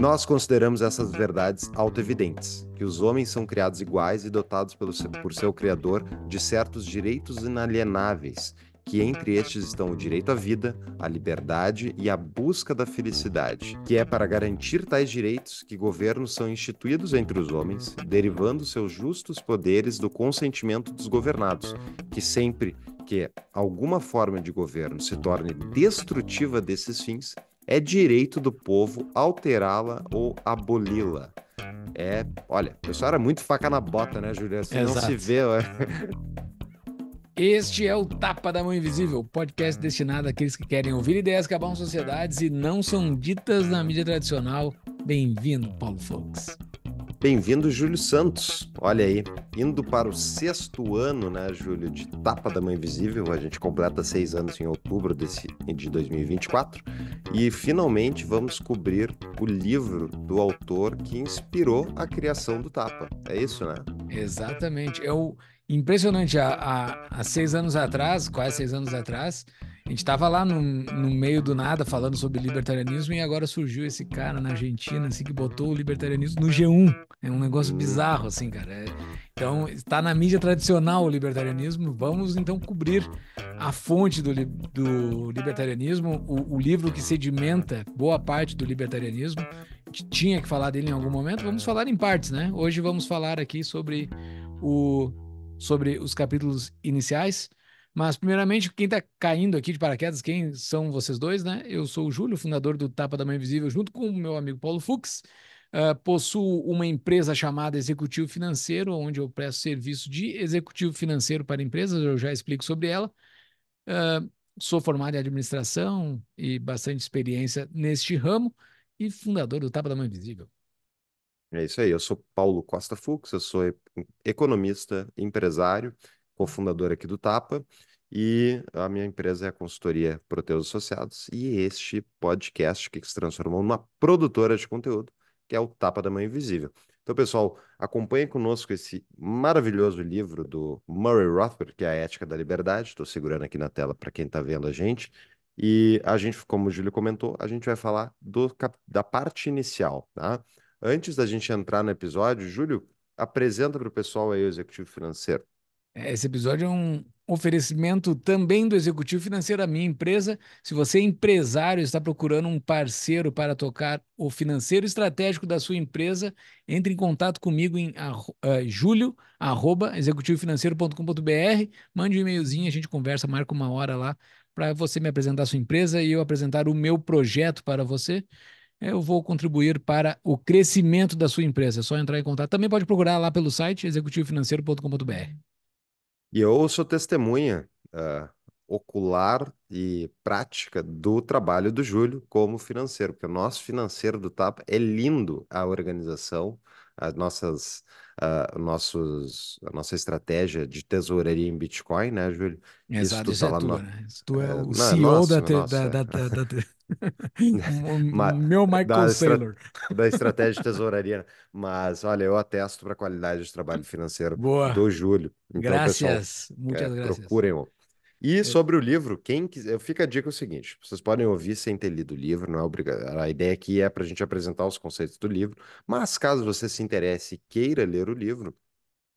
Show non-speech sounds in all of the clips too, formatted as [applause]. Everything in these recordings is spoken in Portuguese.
Nós consideramos essas verdades autoevidentes, que os homens são criados iguais e dotados pelo, por seu Criador de certos direitos inalienáveis, que entre estes estão o direito à vida, à liberdade e à busca da felicidade, que é para garantir tais direitos que governos são instituídos entre os homens, derivando seus justos poderes do consentimento dos governados, que sempre que alguma forma de governo se torne destrutiva desses fins, é direito do povo alterá-la ou aboli-la. É, olha, o pessoal era muito faca na bota, né, Júlio? Você Exato. não se vê. Este é o Tapa da Mão Invisível, podcast destinado àqueles que querem ouvir ideias que abalam sociedades e não são ditas na mídia tradicional. Bem-vindo, Paulo Fox. Bem-vindo, Júlio Santos. Olha aí, indo para o sexto ano, né, Júlio, de Tapa da Mãe Visível. A gente completa seis anos em outubro desse, de 2024. E finalmente vamos cobrir o livro do autor que inspirou a criação do Tapa. É isso, né? Exatamente. É o... impressionante. Há, há, há seis anos atrás, quase seis anos atrás, a gente estava lá no, no, meio do nada falando sobre libertarianismo e agora surgiu esse cara na Argentina, assim, que botou o libertarianismo no G1. É um negócio bizarro, assim, cara. É, então, está na mídia tradicional o libertarianismo. Vamos, então, cobrir a fonte do, do libertarianismo, o, o livro que sedimenta boa parte do libertarianismo. A gente tinha que falar dele em algum momento. Vamos falar em partes, né? Hoje vamos falar aqui sobre o sobre os capítulos iniciais. Mas, primeiramente, quem está caindo aqui de paraquedas, quem são vocês dois, né? Eu sou o Júlio, fundador do Tapa da Mãe Invisível, junto com o meu amigo Paulo Fux. Uh, possuo uma empresa chamada Executivo Financeiro, onde eu presto serviço de executivo financeiro para empresas, eu já explico sobre ela. Uh, sou formado em administração e bastante experiência neste ramo e fundador do Tapa da Mãe Invisível. É isso aí, eu sou Paulo Costa Fux, eu sou economista, empresário cofundador aqui do Tapa, e a minha empresa é a consultoria Proteus Associados, e este podcast que se transformou numa produtora de conteúdo, que é o Tapa da Mãe Invisível. Então, pessoal, acompanhem conosco esse maravilhoso livro do Murray Rothbard, que é a Ética da Liberdade. Estou segurando aqui na tela para quem está vendo a gente. E a gente, como o Júlio comentou, a gente vai falar do, da parte inicial, tá? Antes da gente entrar no episódio, Júlio, apresenta para o pessoal aí o executivo financeiro. É, esse episódio é um oferecimento também do Executivo Financeiro da minha empresa. Se você é empresário está procurando um parceiro para tocar o financeiro estratégico da sua empresa, entre em contato comigo em uh, eh, julio@executivofinanceiro.com.br, mande um e-mailzinho, a gente conversa, marca uma hora lá para você me apresentar a sua empresa e eu apresentar o meu projeto para você é, eu vou contribuir para o crescimento da sua empresa. É só entrar em contato. Também pode procurar lá pelo site executivofinanceiro.com.br. E eu sou testemunha uh, ocular e prática do trabalho do Júlio como financeiro, porque o nosso financeiro do TAP é lindo a organização, as nossas uh, nossos, a nossa estratégia de tesouraria em Bitcoin, né, Júlio? Exato, isso, tu isso é tá é né? Tu é eh, o Não, é CEO da, é te... nossa. da, da, da, da... [laughs] [laughs] meu Michael da Saylor. Estra... da estratégia de tesouraria. Né? Mas, olha, eu atesto para a qualidade de trabalho financeiro Boa. do Júlio. Então, graças, pessoal, muitas é, graças. Procurem-o. E é. sobre o livro, quem quiser, fica a dica é o seguinte: vocês podem ouvir sem ter lido o livro, não é obrigado. A ideia aqui é para a gente apresentar os conceitos do livro, mas caso você se interesse e queira ler o livro,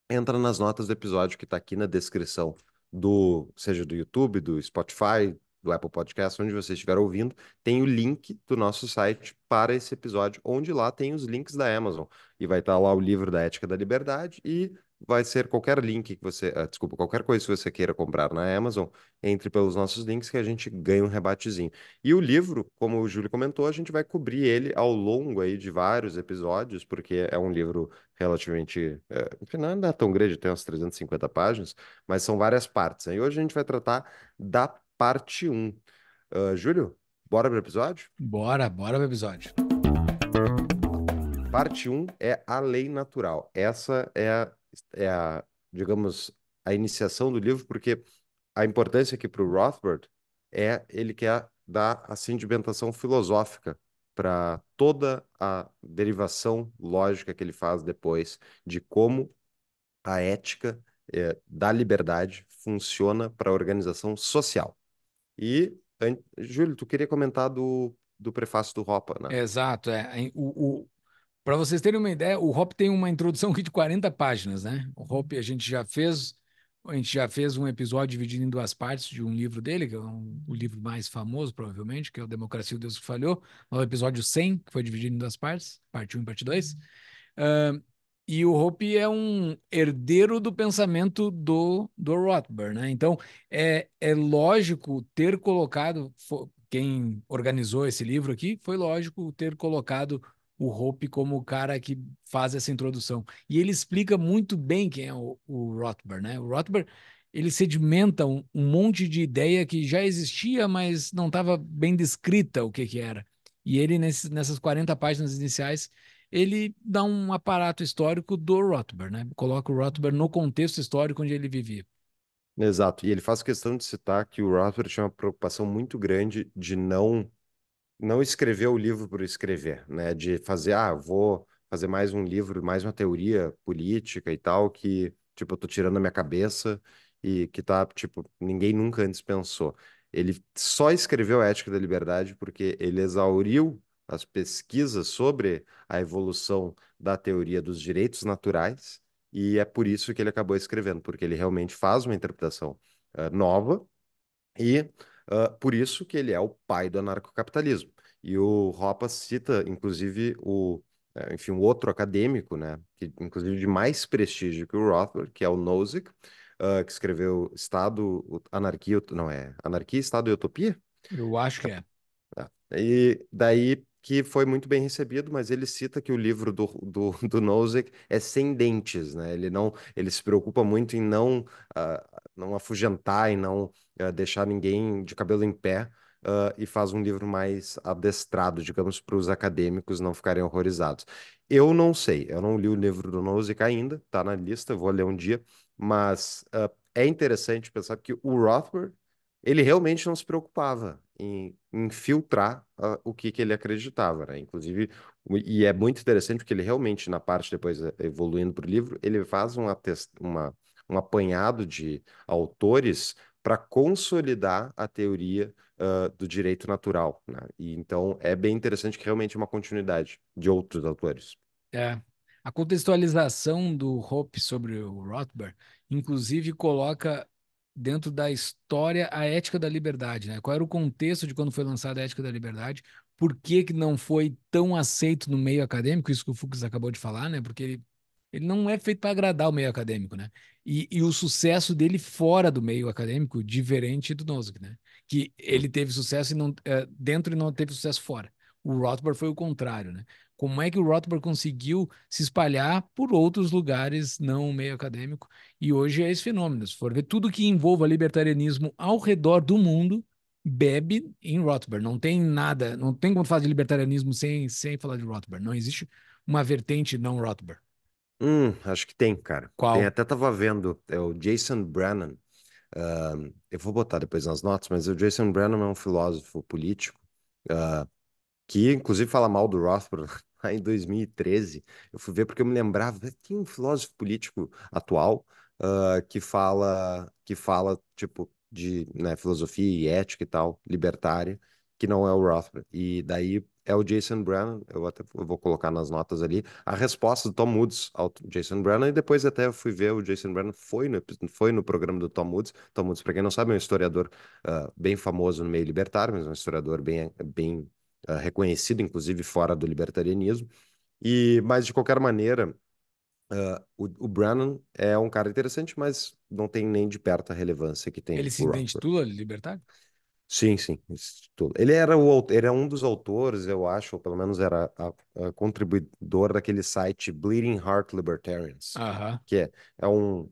entra nas notas do episódio que está aqui na descrição do, seja do YouTube, do Spotify, do Apple Podcast, onde você estiver ouvindo, tem o link do nosso site para esse episódio, onde lá tem os links da Amazon. E vai estar tá lá o livro da Ética da Liberdade e vai ser qualquer link que você, ah, desculpa, qualquer coisa que você queira comprar na Amazon, entre pelos nossos links que a gente ganha um rebatezinho. E o livro, como o Júlio comentou, a gente vai cobrir ele ao longo aí de vários episódios, porque é um livro relativamente, eh, enfim, não é tão grande, tem umas 350 páginas, mas são várias partes. E hoje a gente vai tratar da parte 1. Uh, ah, Júlio, bora pro episódio? Bora, bora pro episódio. Parte 1 é a lei natural. Essa é a é a, digamos, a iniciação do livro, porque a importância aqui para o Rothbard é ele quer dar a sedimentação filosófica para toda a derivação lógica que ele faz depois de como a ética é, da liberdade funciona para a organização social. E, Júlio, tu queria comentar do, do prefácio do Ropa, né? Exato. É. O, o, para vocês terem uma ideia, o Hop tem uma introdução de 40 páginas, né? O Hop a gente já fez, a gente já fez um episódio dividido em duas partes de um livro dele, que é um, o livro mais famoso, provavelmente, que é o Democracia e o Deus que Falhou, no episódio 100, que foi dividido em duas partes, parte 1 e parte 2. Uh, e o Hope é um herdeiro do pensamento do, do Rothbard, né? Então, é, é lógico ter colocado, quem organizou esse livro aqui, foi lógico ter colocado o Hope como o cara que faz essa introdução. E ele explica muito bem quem é o, o Rothbard, né? O Rothbard, ele sedimenta um, um, monte de ideia que já existia, mas não estava bem descrita o que que era. E ele, nesse, nessas 40 páginas iniciais, ele dá um aparato histórico do Rothbard, né? Coloca o Rothbard no contexto histórico onde ele vivia. Exato, e ele faz questão de citar que o Rothbard tinha uma preocupação muito grande de não não escrever o livro por escrever, né? De fazer, ah, vou fazer mais um livro, mais uma teoria política e tal, que, tipo, eu tô tirando a minha cabeça e que tá, tipo, ninguém nunca antes pensou. Ele só escreveu a Ética da Liberdade porque ele exauriu as pesquisas sobre a evolução da teoria dos direitos naturais e é por isso que ele acabou escrevendo, porque ele realmente faz uma interpretação uh, nova e Uh, por isso que ele é o pai do anarcocapitalismo. E o Hoppe cita, inclusive, o, é, enfim, um outro acadêmico, né, que, inclusive de mais prestígio que o Rothbard, que é o Nozick, uh, que escreveu Estado, Anarquia, não é, Anarquia, Estado e Utopia? Eu acho que é. é. E daí que foi muito bem recebido, mas ele cita que o livro do, do, [laughs] do Nozick é sem dentes, né? Ele não, ele se preocupa muito em não, uh, não afugentar e não uh, deixar ninguém de cabelo em pé. Uh, e faz um livro mais adestrado, digamos, para os acadêmicos não ficarem horrorizados. Eu não sei, eu não li o livro do Nozick ainda, está na lista, vou ler um dia, mas é interessante pensar que o Rothbard ele realmente não se preocupava em, infiltrar uh, ah, o que, que ele acreditava, né? Inclusive, e é muito interessante porque ele realmente, na parte depois eh, evoluindo para o livro, ele faz um, atest... uma, um apanhado de autores para consolidar a teoria uh, do direito natural, né? E, então, é bem interessante que realmente é uma continuidade de outros autores. É, a contextualização do Hope sobre o Rothbard, inclusive, coloca dentro da história a ética da liberdade, né? Qual era o contexto de quando foi lançada a ética da liberdade? Por que, que não foi tão aceito no meio acadêmico? Isso que o Fuchs acabou de falar, né? Porque ele, ele não é feito para agradar o meio acadêmico, né? E, e, o sucesso dele fora do meio acadêmico, diferente do Nozick, né? Que ele teve sucesso e não, é, dentro e não teve sucesso fora. O Rothbard foi o contrário, né? Como é que o Rothbard conseguiu se espalhar por outros lugares não meio acadêmico? E hoje é esse fenômeno. Se for ver tudo que envolva libertarianismo ao redor do mundo, bebe em Rothbard. Não tem nada, não tem como falar de libertarianismo sem, sem falar de Rothbard. Não existe uma vertente não Rothbard. Hum, acho que tem, cara. Qual? Tem, até tava vendo, é o Jason Brennan. Uh, eu vou botar depois nas notas, mas o Jason Brennan é um filósofo político uh, que inclusive fala mal do Rothbard [laughs] lá em 2013. Eu fui ver porque eu me lembrava, tem um filósofo político atual uh, que fala que fala tipo de né, filosofia e ética e tal, libertária, que não é o Rothbard. E daí é o Jason Brennan, eu até vou colocar nas notas ali, a resposta do Tom Woods ao Jason Brennan, e depois até eu fui ver o Jason Brennan, foi no, foi no programa do Tom Woods, Tom Woods, para quem não sabe, é um historiador uh, bem famoso no meio libertário, mas um historiador bem, bem eh, reconhecido, inclusive fora do libertarianismo. E, mas de qualquer maneira, Uh, o, o Brannan é um cara interessante, mas não tem nem de perto a relevância que tem. Ele se intitula libertário? Sim, sim. Ele era, o, ele era é um dos autores, eu acho, ou pelo menos era a, a contribuidor daquele site Bleeding Heart Libertarians, uh -huh. que é, é um.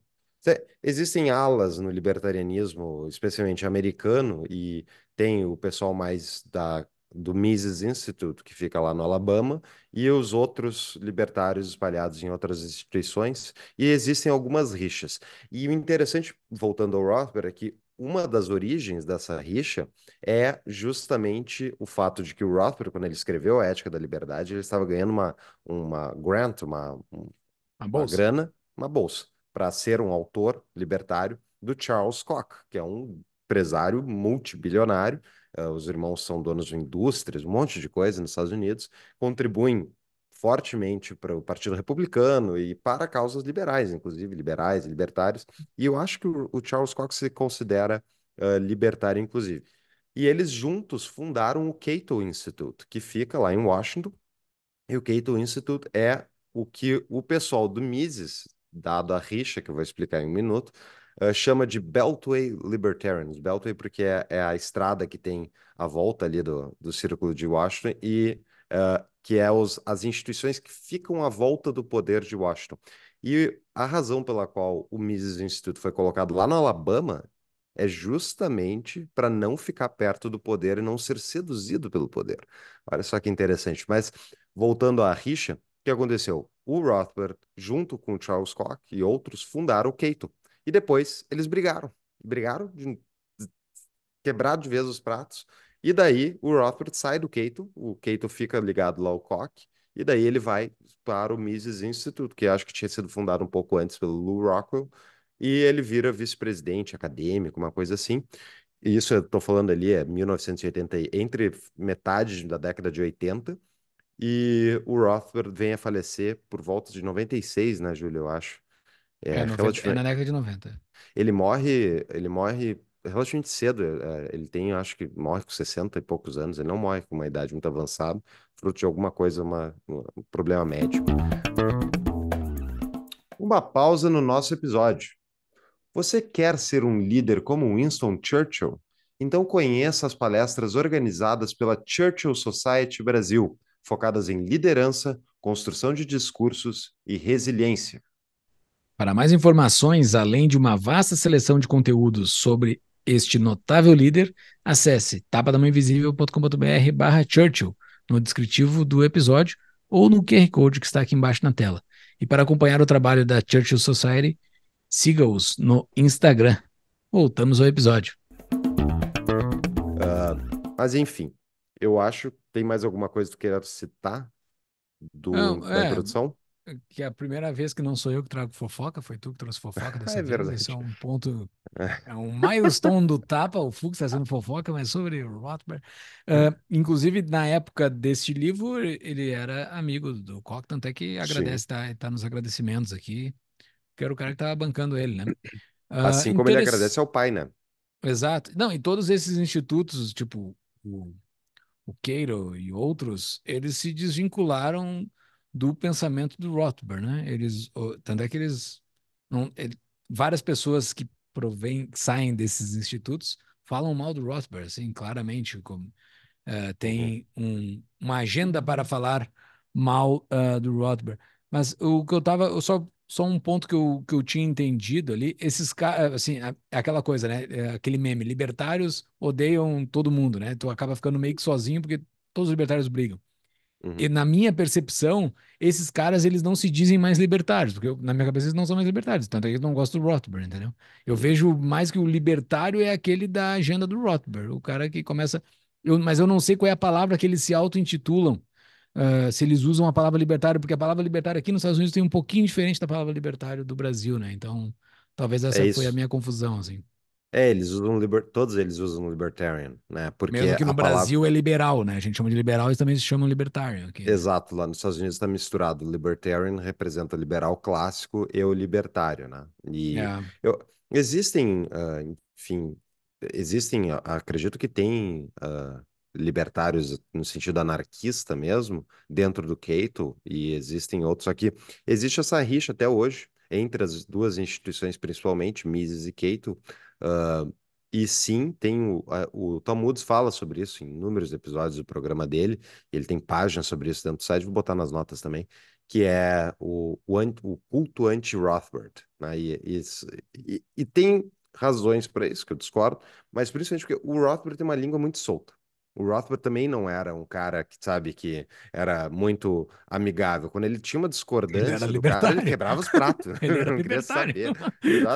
Existem alas no libertarianismo, especialmente americano, e tem o pessoal mais da do Mises Institute, que fica lá no Alabama, e os outros libertários espalhados em outras instituições, e existem algumas rixas. E o interessante, voltando ao Rothbard, é que uma das origens dessa rixa é justamente o fato de que o Rothbard, quando ele escreveu A Ética da Liberdade, ele estava ganhando uma, uma grant, uma, um, uma grana, uma bolsa, para ser um autor libertário do Charles Koch, que é um empresário multibilionário, uh, os irmãos são donos de indústrias, um monte de coisa nos Estados Unidos, contribuem fortemente para o Partido Republicano e para causas liberais, inclusive liberais e libertários. E eu acho que o, Charles Cox se considera uh, libertário, inclusive. E eles juntos fundaram o Cato Institute, que fica lá em Washington. E o Cato Institute é o que o pessoal do Mises, dado a rixa, que eu vou explicar em um minuto, eh, chama de Beltway Libertarians. Beltway porque é, é, a estrada que tem a volta ali do, do Círculo de Washington e uh, que é os, as instituições que ficam à volta do poder de Washington. E a razão pela qual o Mises Institute foi colocado lá no Alabama é justamente para não ficar perto do poder e não ser seduzido pelo poder. Olha só que interessante. Mas voltando à rixa, o que aconteceu? O Rothbard, junto com Charles Koch e outros, fundaram o Cato, e depois eles brigaram. Brigaram, de... quebraram de vez os pratos. E daí o Rothbard sai do Keito, o Keito fica ligado lá ao Koch, e daí ele vai para o Mises Institute, que acho que tinha sido fundado um pouco antes pelo Lou Rockwell, e ele vira vice-presidente acadêmico, uma coisa assim. E isso eu estou falando ali é 1980, entre metade da década de 80, e o Rothbard vem a falecer por volta de 96, né, Júlio, eu acho. É, é, 90, relativamente... é na década de 90. Ele morre, ele morre relativamente cedo. É, é, ele tem, acho que morre com 60 e poucos anos. Ele não morre com uma idade muito avançada, fruto de alguma coisa, uma, um problema médico. Uma pausa no nosso episódio. Você quer ser um líder como Winston Churchill? Então conheça as palestras organizadas pela Churchill Society Brasil, focadas em liderança, construção de discursos e resiliência. Para mais informações, além de uma vasta seleção de conteúdos sobre este notável líder, acesse tapadamainvisível.com.br barra Churchill no descritivo do episódio ou no QR Code que está aqui embaixo na tela. E para acompanhar o trabalho da Churchill Society, siga-os no Instagram. Voltamos ao episódio. Uh, mas enfim, eu acho. Tem mais alguma coisa que queira citar do, Não, da é, introdução? que é a primeira vez que não sou eu que trago fofoca, foi tu que trouxe fofoca [laughs] é dessa é vez. Verdade. Esse é um ponto, [laughs] é um milestone do tapa, o Fux está fofoca, mas sobre o Rothbard. Uh, inclusive, na época deste livro, ele era amigo do Koch, tanto é que agradece, está tá nos agradecimentos aqui, que era o cara que estava bancando ele, né? Uh, [clears throat] assim como ele agradece ao pai, né? Exato. Não, e todos esses institutos, tipo o, o Queiro e outros, eles se desvincularam do pensamento do Rothbard, né? Eles, tanto é que eles, não, ele, várias pessoas que provém, saem desses institutos falam mal do Rothbard, assim, claramente, como uh, tem uhum. um, uma agenda para falar mal uh, do Rothbard. Mas o que eu tava, só só um ponto que eu, que eu tinha entendido ali, esses caras, eh, assim, é aquela coisa, né, é aquele meme, libertários odeiam todo mundo, né, tu acaba ficando meio que sozinho porque todos os libertários brigam. Uhum. E na minha percepção, esses caras eles não se dizem mais libertários, porque eu, na minha cabeça eles não são mais libertários, tanto é que eu não gosto do Rothbard, entendeu? Eu uhum. vejo mais que o libertário é aquele da agenda do Rothbard, o cara que começa. Eu, mas eu não sei qual é a palavra que eles se auto-intitulam, uh, se eles usam a palavra libertário, porque a palavra libertário aqui nos Estados Unidos tem um pouquinho diferente da palavra libertário do Brasil, né? Então, talvez é essa é foi a minha confusão, assim. É, eles usam liber... todos eles usam libertarian, né? Porque Mesmo que no palavra... Brasil é liberal, né? A gente chama de liberal, e também se chama libertarian. Aqui. Exato, lá nos Estados Unidos está misturado. Libertarian representa o liberal clássico e o libertário, né? E é. eu... existem, uh, enfim, existem, ah, acredito que tem uh, libertários no sentido anarquista mesmo, dentro do Cato, e existem outros aqui. Existe essa rixa até hoje entre as duas instituições, principalmente Mises e Cato, Uh, e sim, tem o, a, o Tom Woods fala sobre isso em inúmeros episódios do programa dele. Ele tem páginas sobre isso dentro do site, vou botar nas notas também, que é o, o, o culto anti-Rothbard. Né? E, e, e, tem razões para isso que eu discordo, mas principalmente porque o Rothbard tem uma língua muito solta. O Rothbard também não era um cara que, sabe, que era muito amigável. Quando ele tinha uma discordância ele do cara, ele quebrava os [laughs] pratos. [laughs] ele era libertário.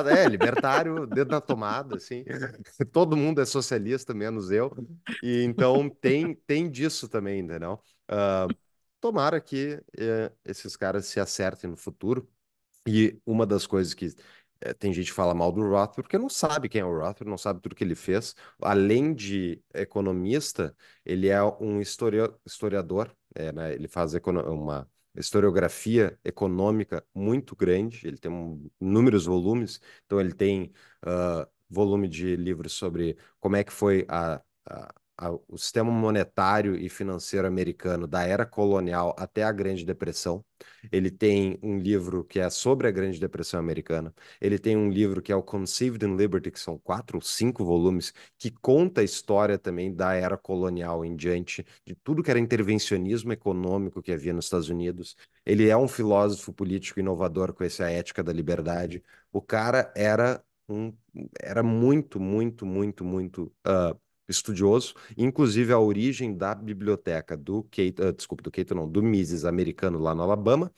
É, libertário, dedo na tomada, assim. [laughs] Todo mundo é socialista, menos eu. E então tem, tem disso também, entendeu? Uh, tomara que uh, esses caras se acertem no futuro. E uma das coisas que é, tem gente que fala mal do Rothbard porque não sabe quem é o Rothbard, não sabe tudo que ele fez. Além de economista, ele é um historiador, é, né? ele faz uma historiografia econômica muito grande, ele tem um, inúmeros volumes, então ele tem uh, volume de livros sobre como é que foi a, a a, o sistema monetário e financeiro americano da era colonial até a Grande Depressão. Ele tem um livro que é sobre a Grande Depressão americana. Ele tem um livro que é o Conceived in Liberty, que são quatro ou cinco volumes, que conta a história também da era colonial em diante, de tudo que era intervencionismo econômico que havia nos Estados Unidos. Ele é um filósofo político inovador com essa ética da liberdade. O cara era um, era muito, muito, muito, muito uh, estudioso, inclusive a origem da biblioteca do Keito, uh, ah, desculpa, do Keito não, do Mises americano lá no Alabama,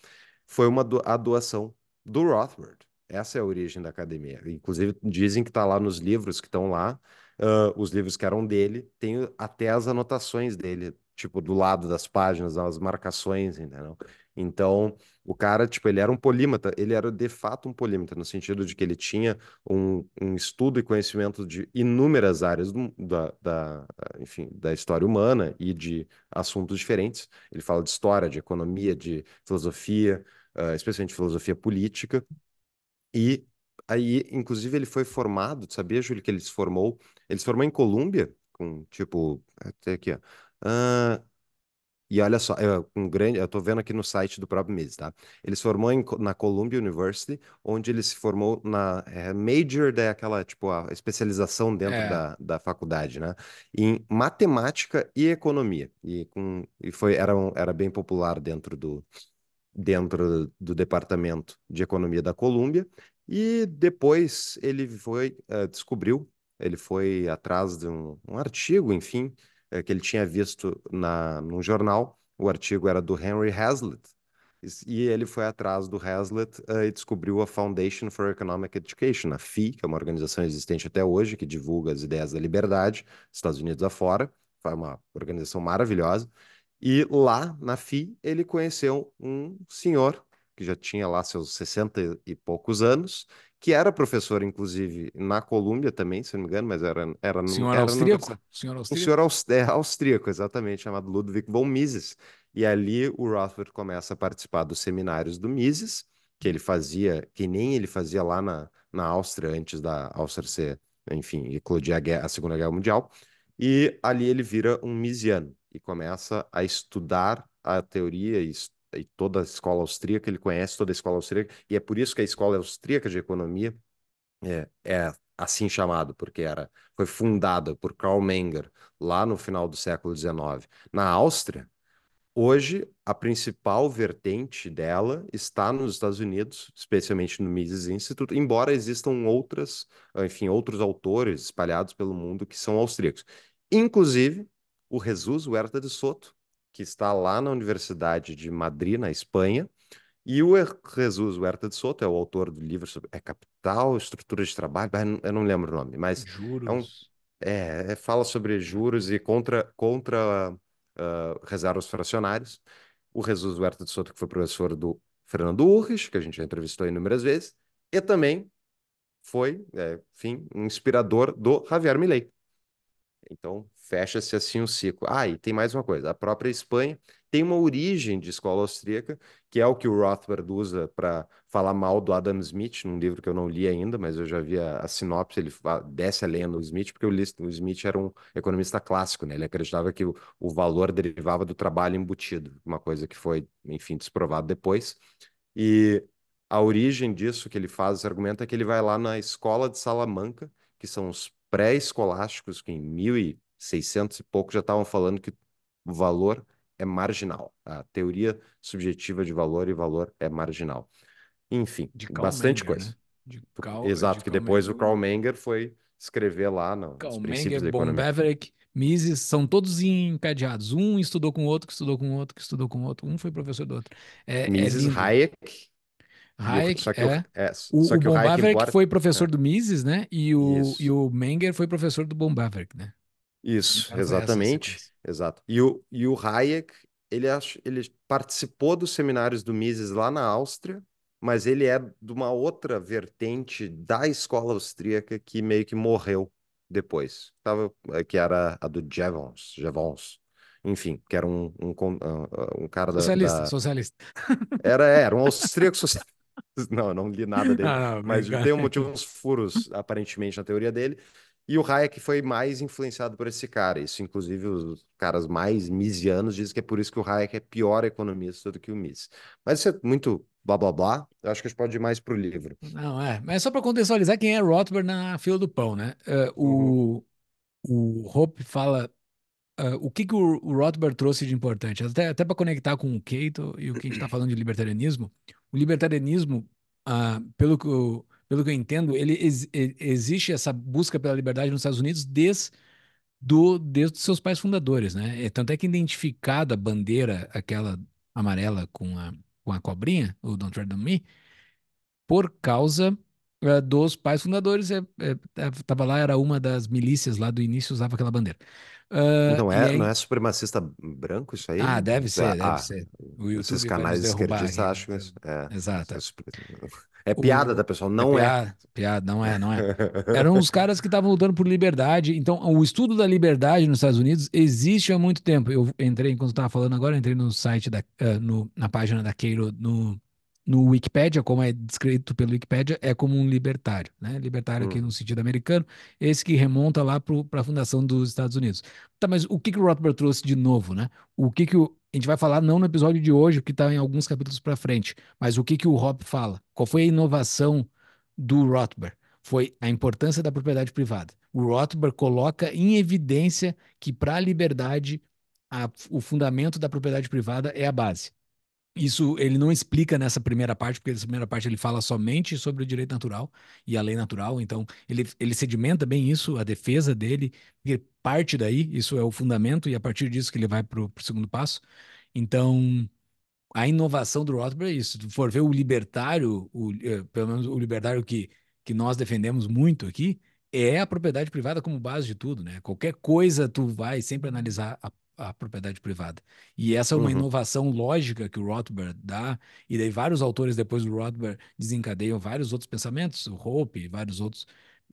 foi uma do, a doação do Rothbard. Essa é a origem da academia. Inclusive dizem que está lá nos livros que estão lá, uh, os livros que eram dele, tem até as anotações dele tipo, do lado das páginas, as marcações, entendeu? Então, o cara, tipo, ele era um polímata, ele era de fato um polímata, no sentido de que ele tinha um, um estudo e conhecimento de inúmeras áreas do, da, da, enfim, da história humana e de assuntos diferentes. Ele fala de história, de economia, de filosofia, uh, especialmente filosofia política. E aí, inclusive, ele foi formado, sabia, Júlio, que ele se formou? Ele se formou em Colômbia, com, tipo, até aqui, ó, e olha só, é, um grande, eu estou vendo aqui no site do próprio Mises, tá? Ele se formou em, na Columbia University, onde ele se formou na é, major daquela, tipo, a especialização dentro é. da, da faculdade, né? Em matemática e economia. E, com, e foi, era, um, era bem popular dentro do, dentro do departamento de economia da Columbia. E depois ele foi, uh, descobriu, ele foi atrás de um, um artigo, enfim, é, que ele tinha visto na, num jornal. O artigo era do Henry Hazlitt, e ele foi atrás do Hazlitt uh, e descobriu a Foundation for Economic Education, a FI, que é uma organização existente até hoje que divulga as ideias da liberdade, Estados Unidos afora, foi uma organização maravilhosa. E lá na FI ele conheceu um senhor que já tinha lá seus 60 e poucos anos que era professor, inclusive, na Colômbia também, se não me engano, mas era, era, senhor era austríaco. Na... Senhor austríaco. Um senhor aust... é, austríaco, exatamente, chamado Ludwig von Mises. E ali o Rothbard começa a participar dos seminários do Mises, que ele fazia, que nem ele fazia lá na, na Áustria, antes da Áustria ser, enfim, eclodir a, guerra, a Segunda Guerra Mundial. E ali ele vira um misiano e começa a estudar a teoria e e toda a escola austríaca, ele conhece toda a escola austríaca, e é por isso que a escola austríaca de economia é, é assim chamado, porque era foi fundada por Karl Menger lá no final do século XIX na Áustria. Hoje, a principal vertente dela está nos Estados Unidos, especialmente no Mises Institute, embora existam outras, enfim, outros autores espalhados pelo mundo que são austríacos. Inclusive, o Jesus Huerta de Soto, que está lá na Universidade de Madrid, na Espanha. E o Jesus Huerta de Soto é o autor do livro sobre é capital, estrutura de trabalho, eu não lembro o nome, mas é juros. É, um, é fala sobre juros e contra contra uh, reservas fracionárias. O Jesus Huerta de Soto que foi professor do Fernando Urris, que a gente já entrevistou inúmeras vezes, e também foi, é, enfim, um inspirador do Javier Milei. Então, Fecha-se assim o um ciclo. Ah, e tem mais uma coisa: a própria Espanha tem uma origem de escola austríaca, que é o que o Rothbard usa para falar mal do Adam Smith, num livro que eu não li ainda, mas eu já vi a, a sinopse, ele desce a lenha do Smith, porque o, o Smith era um economista clássico, né? Ele acreditava que o, o valor derivava do trabalho embutido, uma coisa que foi, enfim, desprovado depois. E a origem disso que ele faz, esse argumento, é que ele vai lá na escola de Salamanca, que são os pré-escolásticos, que em mil e 600 e pouco já estavam falando que o valor é marginal. A teoria subjetiva de valor e valor é marginal. Enfim, bastante Manger, coisa. Né? De Carl, Exato, de que Carl depois Manger. o Karl Menger né? foi escrever lá no, Carl Menger, da economia. Beverick, Mises, são todos encadeados. Um estudou com o outro, que estudou com o outro, que estudou com o outro. Um foi professor do outro. É, é Mises, é Hayek, Hayek, só que é. O, é, o, só o, o Hayek embora... foi professor é. do Mises, né? E o, e o Menger foi professor do Bombaverick, né? Isso, exatamente. Exato. E o, e o Hayek, ele, ele participou dos seminários do Mises lá na Áustria, mas ele é de uma outra vertente da escola austríaca que meio que morreu depois, tava, eh, que era a do Jevons, Jevons enfim, que era um, um, ah, ah, um cara da... Socialista, da... socialista. Era, é, era um [laughs] austríaco socialista. Não, eu não li nada dele, ah, não, mas tem um, tinha uns furos, aparentemente, na teoria dele, e o Hayek foi mais influenciado por esse cara. Isso, inclusive, os caras mais misianos dizem que é por isso que o Hayek é pior economista do que o Mises. Mas isso é muito blá blá blá. Eu acho que a gente pode ir mais para o livro. Não, é. Mas é só para contextualizar quem é Rothbard na fila do pão, né? Uh, o, uhum. o Hope fala. Uh, o que, que o, o Rothbard trouxe de importante? Até, até para conectar com o Keito e o que a gente está falando de libertarianismo. O libertarianismo, uh, pelo que. Eu, pelo que eu entendo, ele, ex, existe essa busca pela liberdade nos Estados Unidos desde do, desde os seus pais fundadores, né? É, tanto é que identificada a bandeira, aquela amarela com a, com a cobrinha, o Don't Tread on Me, por causa eh, dos pais fundadores. Estava é, é, é lá, era uma das milícias lá do início, usava aquela bandeira. Uh, não, é, aí... não é supremacista branco isso aí? Ah, deve ser, deve ah, ser. esses canais esquerdistas né? acham isso. É, Exato. É, é piada o... da pessoa, é não é. Piada, é. piada, não é, não é. [laughs] Eram os caras que estavam lutando por liberdade. Então, o estudo da liberdade nos Estados Unidos existe há muito tempo. Eu entrei, enquanto estava falando agora, entrei no site, da, uh, no, na página da Keiro no, no Wikipedia, como é descrito pelo Wikipedia, é como um libertário, né? Libertário uhum. aqui hum. no sentido americano, esse que remonta lá para a fundação dos Estados Unidos. Tá, mas o que, que o Rothbard trouxe de novo, né? O que, que o, a gente vai falar não no episódio de hoje, que está em alguns capítulos para frente, mas o que, que o Hop fala? Qual foi a inovação do Rothbard? Foi a importância da propriedade privada. O Rothbard coloca em evidência que para a liberdade a, o fundamento da propriedade privada é a base. Isso ele não explica nessa primeira parte, porque nessa primeira parte ele fala somente sobre o direito natural e a lei natural, então ele, ele sedimenta bem isso, a defesa dele, ele parte daí, isso é o fundamento, e a partir disso que ele vai para o segundo passo. Então, a inovação do Rothbard é isso. Se for ver o libertário, o, eh, pelo menos o libertário que, que nós defendemos muito aqui, é a propriedade privada como base de tudo, né? Qualquer coisa tu vai sempre analisar a a propriedade privada. E essa é uma uhum. inovação lógica que o Rothbard dá, e daí vários autores depois do Rothbard desencadeiam vários outros pensamentos, o Hope e vários outros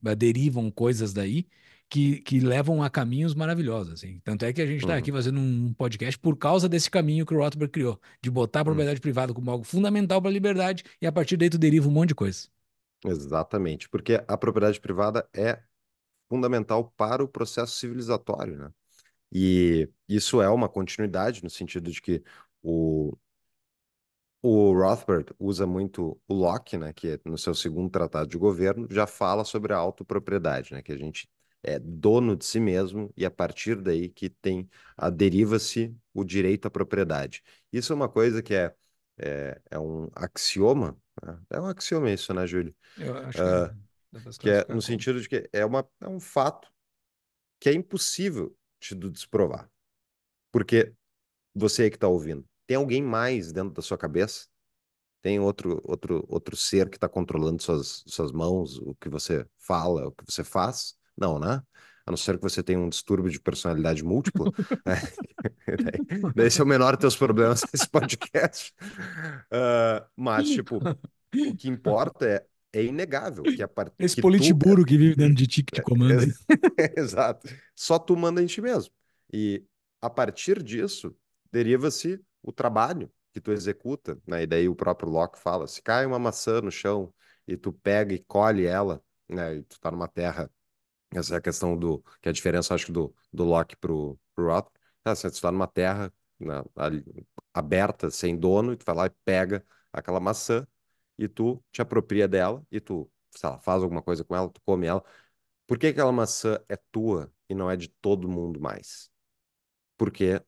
eh, derivam coisas daí que, que levam a caminhos maravilhosos. Assim. Tanto é que a gente está uhum. aqui fazendo um podcast por causa desse caminho que o Rothbard criou, de botar a hum. propriedade uhum. privada como algo fundamental para a liberdade, e a partir daí tu deriva um monte de coisa. Exatamente, porque a propriedade privada é fundamental para o processo civilizatório, né? E isso é uma continuidade no sentido de que o, o Rothbard usa muito o Locke, né, que é no seu segundo tratado de governo já fala sobre a autopropriedade, né, que a gente é dono de si mesmo e a partir daí que tem a deriva-se o direito à propriedade. Isso é uma coisa que é, é, é um axioma, né? é um axioma isso, né, Júlio? Eu acho uh, que, ah, que é no sentido de que é, uma, é um fato que é impossível te desprovar. Porque você que está ouvindo, tem alguém mais dentro da sua cabeça? Tem outro outro outro ser que está controlando suas suas mãos, o que você fala, o que você faz? Não, né? A não ser que você tenha um distúrbio de personalidade múltipla. [laughs] né? [laughs] é o menor dos teus problemas nesse podcast. Uh, mas, então. tipo, o que importa é é inegável que a partir Esse politburo tu... que vive dentro de ti que te é, comanda. [laughs] Exato. Só tu manda em ti mesmo. E a partir disso, deriva-se o trabalho que tu executa, né? E daí o próprio Locke fala, se cai uma maçã no chão e tu pega e colhe ela, né? E tu tá numa terra, essa é a questão do, que é a diferença, acho que do, do Locke pro, pro Roth, Ah, se tu está numa terra né, aberta, sem dono, e tu vai lá e pega aquela maçã, e tu te apropria dela e tu, sei lá, faz alguma coisa com ela, tu come ela. Por que aquela maçã é tua e não é de todo mundo mais? Porque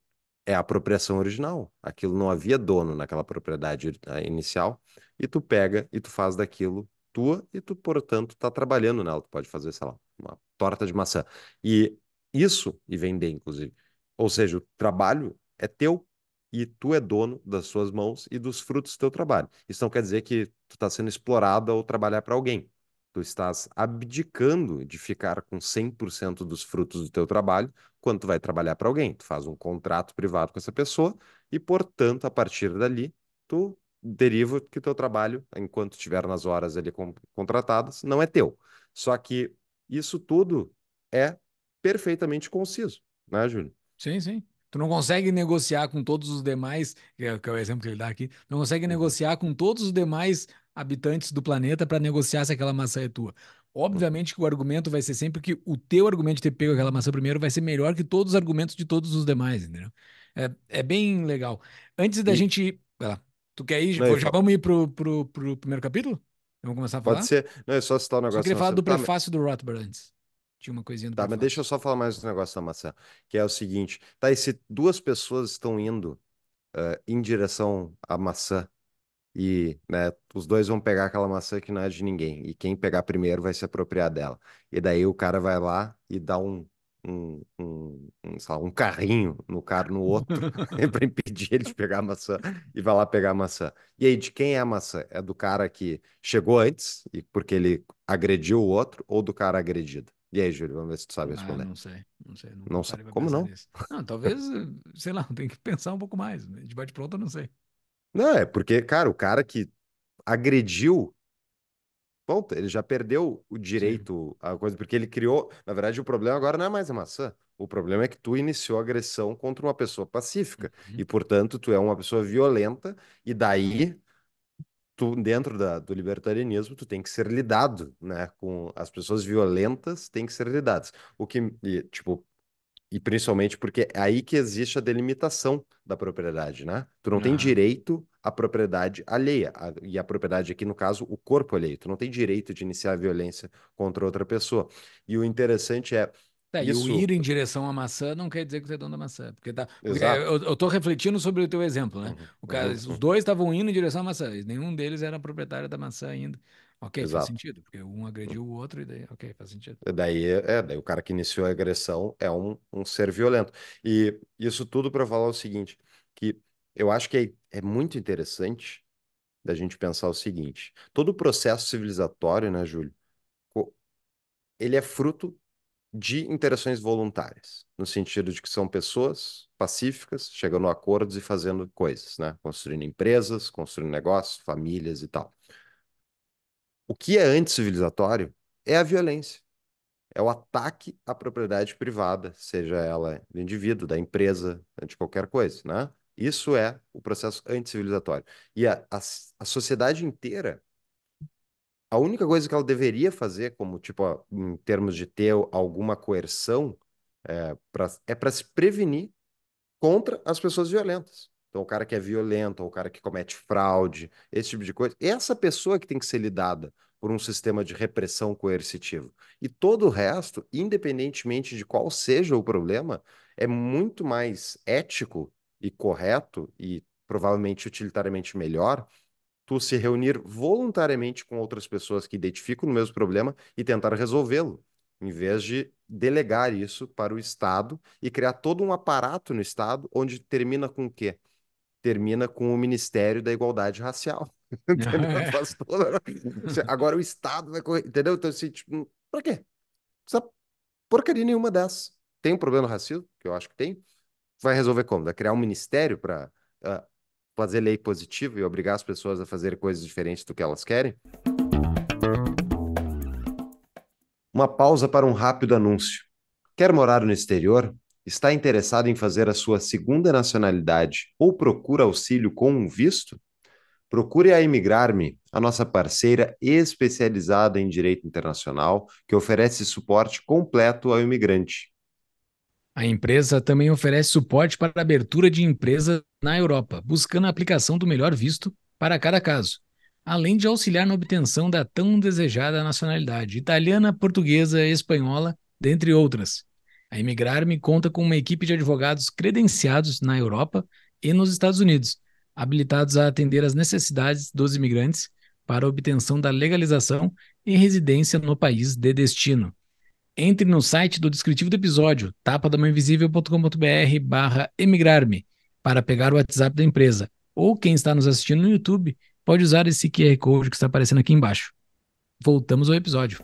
é a apropriação original. Aquilo não havia dono naquela propriedade eh, inicial e tu pega e tu faz daquilo tua e tu, portanto, está trabalhando nela. Tu pode fazer, sei lá, uma torta de maçã. E isso, e vender, inclusive. Ou seja, o trabalho é teu e tu é dono das suas mãos e dos frutos do teu trabalho. Isso não quer dizer que tu está sendo explorado ou trabalhar para alguém. Tu estás abdicando de ficar com 100% dos frutos do teu trabalho quando tu vai trabalhar para alguém. Tu faz um contrato privado com essa pessoa e, portanto, a partir dali, tu deriva que teu trabalho, enquanto estiver nas horas ali contratadas, não é teu. Só que isso tudo é perfeitamente conciso, né, Júlio? Sim, sim. Tu não consegue negociar com todos os demais, que é, que é o exemplo que ele dá aqui, não consegue uhum. negociar com todos os demais habitantes do planeta para negociar se aquela maçã é tua. Uhum. Obviamente que o argumento vai ser sempre que o teu argumento de ter pego aquela maçã primeiro vai ser melhor que todos os argumentos de todos os demais, entendeu? É, é bem legal. Antes da e... gente. Ir... Vai lá. Tu quer ir? Não, já vamos ir pro, pro, pro primeiro capítulo? Vamos começar a falar? Pode ser. Não, é só citar um negócio. Eu queria falar do tá prefácio tá... do Rothbard antes. Tinha uma coisinha do Tá, mas falar. deixa eu só falar mais um negócio da maçã, que é o seguinte: tá, e se duas pessoas estão indo uh, em direção à maçã, e né, os dois vão pegar aquela maçã que não é de ninguém, e quem pegar primeiro vai se apropriar dela. E daí o cara vai lá e dá um, um, um, lá, um carrinho no cara, no outro, [laughs] [laughs] para impedir ele de pegar a maçã, e vai lá pegar a maçã. E aí, de quem é a maçã? É do cara que chegou antes, e porque ele agrediu o outro, ou do cara agredido? E aí, Júlio, vamos ver se tu sabe ah, responder. Ah, não sei, não sei. Não, não sabe. Como não? Não, talvez, [laughs] sei lá, tem que pensar um pouco mais. De bate-pronto, eu não sei. Não, é porque, cara, o cara que agrediu ponto, ele já perdeu o direito Sim. à coisa, porque ele criou. Na verdade, o problema agora não é mais a maçã. O problema é que tu iniciou a agressão contra uma pessoa pacífica. Uhum. E, portanto, tu é uma pessoa violenta, e daí tu dentro da, do libertarianismo tu tem que ser lidado né com as pessoas violentas tem que ser lidadas o que e, tipo e principalmente porque é aí que existe a delimitação da propriedade né tu não ah. tem direito à propriedade alheia a, e a propriedade aqui no caso o corpo alheio tu não tem direito de iniciar a violência contra outra pessoa e o interessante é isso... É, e o ir em direção à maçã não quer dizer que você é dono da maçã. Porque, tá, porque eu, estou refletindo sobre o teu exemplo, né? Uhum, o cara, uhum. Os uhum. dois estavam indo em direção à maçã, e nenhum deles era proprietário da maçã ainda. Ok, Exato. faz sentido, porque um agrediu o outro e daí, ok, faz sentido. Daí, é, daí o cara que iniciou a agressão é um, um ser violento. E isso tudo para falar o seguinte, que eu acho que é, é muito interessante da gente pensar o seguinte, todo o processo civilizatório, né, Júlio, ele é fruto de interações voluntárias, no sentido de que são pessoas pacíficas chegando a acordos e fazendo coisas, né? Construindo empresas, construindo negócios, famílias e tal. O que é anticivilizatório é a violência. É o ataque à propriedade privada, seja ela do indivíduo, da empresa, de qualquer coisa, né? Isso é o processo anticivilizatório. E a, a, a sociedade inteira a única coisa que ela deveria fazer, como tipo, em termos de ter alguma coerção, eh, é para é se prevenir contra as pessoas violentas. Então, o cara que é violento, ou o cara que comete fraude, esse tipo de coisa, essa pessoa que tem que ser lidada por um sistema de repressão coercitivo. E todo o resto, independentemente de qual seja o problema, é muito mais ético e correto e provavelmente utilitariamente melhor tu se reunir voluntariamente com outras pessoas que identificam o mesmo problema e tentar resolvê-lo, em vez de delegar isso para o Estado e criar todo um aparato no Estado onde termina com o quê? Termina com o Ministério da Igualdade Racial. É. [laughs] [laughs] Agora o Estado vai correr, entendeu? Então, assim, tipo, pra quê? Essa porcaria nenhuma dessas. Tem um problema racismo, que eu acho que tem. Vai resolver como? Vai criar um ministério para ah, fazer lei positiva e obrigar as pessoas a fazer coisas diferentes do que elas querem? Uma pausa para um rápido anúncio. Quer morar no exterior? Está interessado em fazer a sua segunda nacionalidade ou procura auxílio com um visto? Procure a Imigrarme, a nossa parceira especializada em direito internacional, que oferece suporte completo ao imigrante. A empresa também oferece suporte para a abertura de empresa na Europa, buscando a aplicação do melhor visto para cada caso, além de auxiliar na obtenção da tão desejada nacionalidade italiana, portuguesa e espanhola, dentre outras. A Emigrarme me conta com uma equipe de advogados credenciados na Europa e nos Estados Unidos, habilitados a atender às necessidades dos imigrantes para a obtenção da legalização e residência no país de destino. Entre no site do descritivo do episódio, tapadamainvisível.com.br barra emigrar-me, para pegar o WhatsApp da empresa. Ou quem está nos assistindo no YouTube, pode usar esse QR Code que está aparecendo aqui embaixo. Voltamos ao episódio.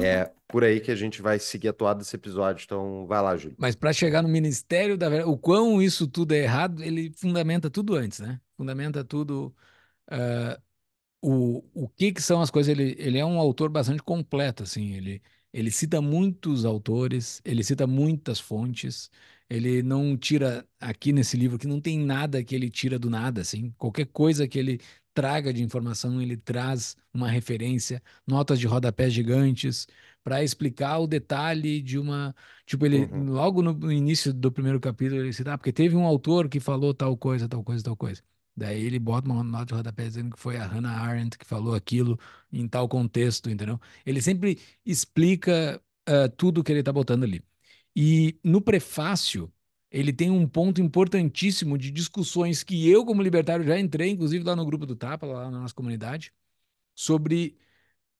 É por aí que a gente vai seguir atuado esse episódio. Então, vai lá, Júlio. Mas para chegar no Ministério da Verdade, o quão isso tudo é errado, ele fundamenta tudo antes, né? Fundamenta tudo. Uh, o, o que, que são as coisas. Ele, ele é um autor bastante completo, assim. Ele, ele cita muitos autores, ele cita muitas fontes. Ele não tira aqui nesse livro que não tem nada que ele tira do nada, assim. Qualquer coisa que ele traga de informação, ele traz uma referência, notas de rodapés gigantes, para explicar o detalhe de uma. Tipo, ele, uhum. logo no início do primeiro capítulo, ele cita, ah, porque teve um autor que falou tal coisa, tal coisa, tal coisa. Daí ele bota uma nota de rodapé dizendo que foi a Hannah Arendt que falou aquilo em tal contexto, entendeu? Ele sempre explica uh, tudo que ele está botando ali. E no prefácio, ele tem um ponto importantíssimo de discussões que eu, como libertário, já entrei, inclusive lá no grupo do Tapa, lá na nossa comunidade, sobre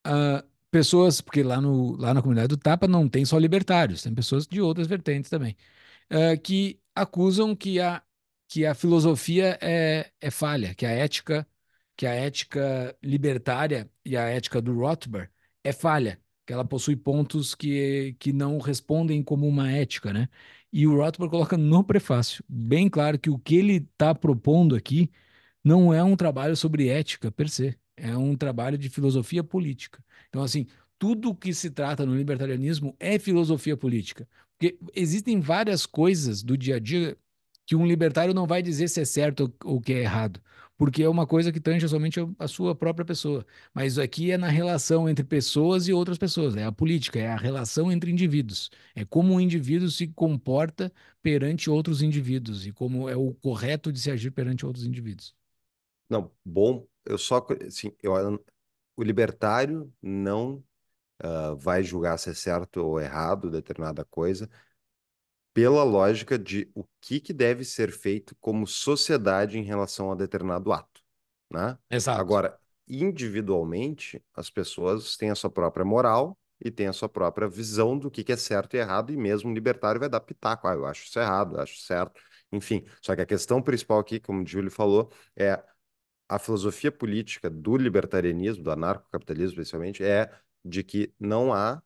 uh, pessoas, porque lá, no, lá na comunidade do Tapa não tem só libertários, tem pessoas de outras vertentes também, uh, que acusam que a que a filosofia é, é falha, que a ética, que a ética libertária e a ética do Rothbard é falha, que ela possui pontos que, que não respondem como uma ética, né? E o Rothbard coloca no prefácio, bem claro, que o que ele está propondo aqui não é um trabalho sobre ética per se, é um trabalho de filosofia política. Então, assim, tudo que se trata no libertarianismo é filosofia política. Porque existem várias coisas do dia a dia que um libertário não vai dizer se é certo ou que é errado, porque é uma coisa que tange somente a sua própria pessoa. Mas aqui é na relação entre pessoas e outras pessoas, é a política, é a relação entre indivíduos, é como um indivíduo se comporta perante outros indivíduos e como é o correto de se agir perante outros indivíduos. Não, bom, eu só, assim, eu, o libertário não uh, vai julgar se é certo ou errado determinada coisa, pela lógica de o que, que deve ser feito como sociedade em relação a determinado ato. Né? Exato. Agora, individualmente, as pessoas têm a sua própria moral e têm a sua própria visão do que, que é certo e errado, e mesmo o libertário vai dar pitaco. Ah, eu acho isso errado, eu acho certo. Enfim, só que a questão principal aqui, como o Júlio falou, é a filosofia política do libertarianismo, do anarcocapitalismo, principalmente, é de que não há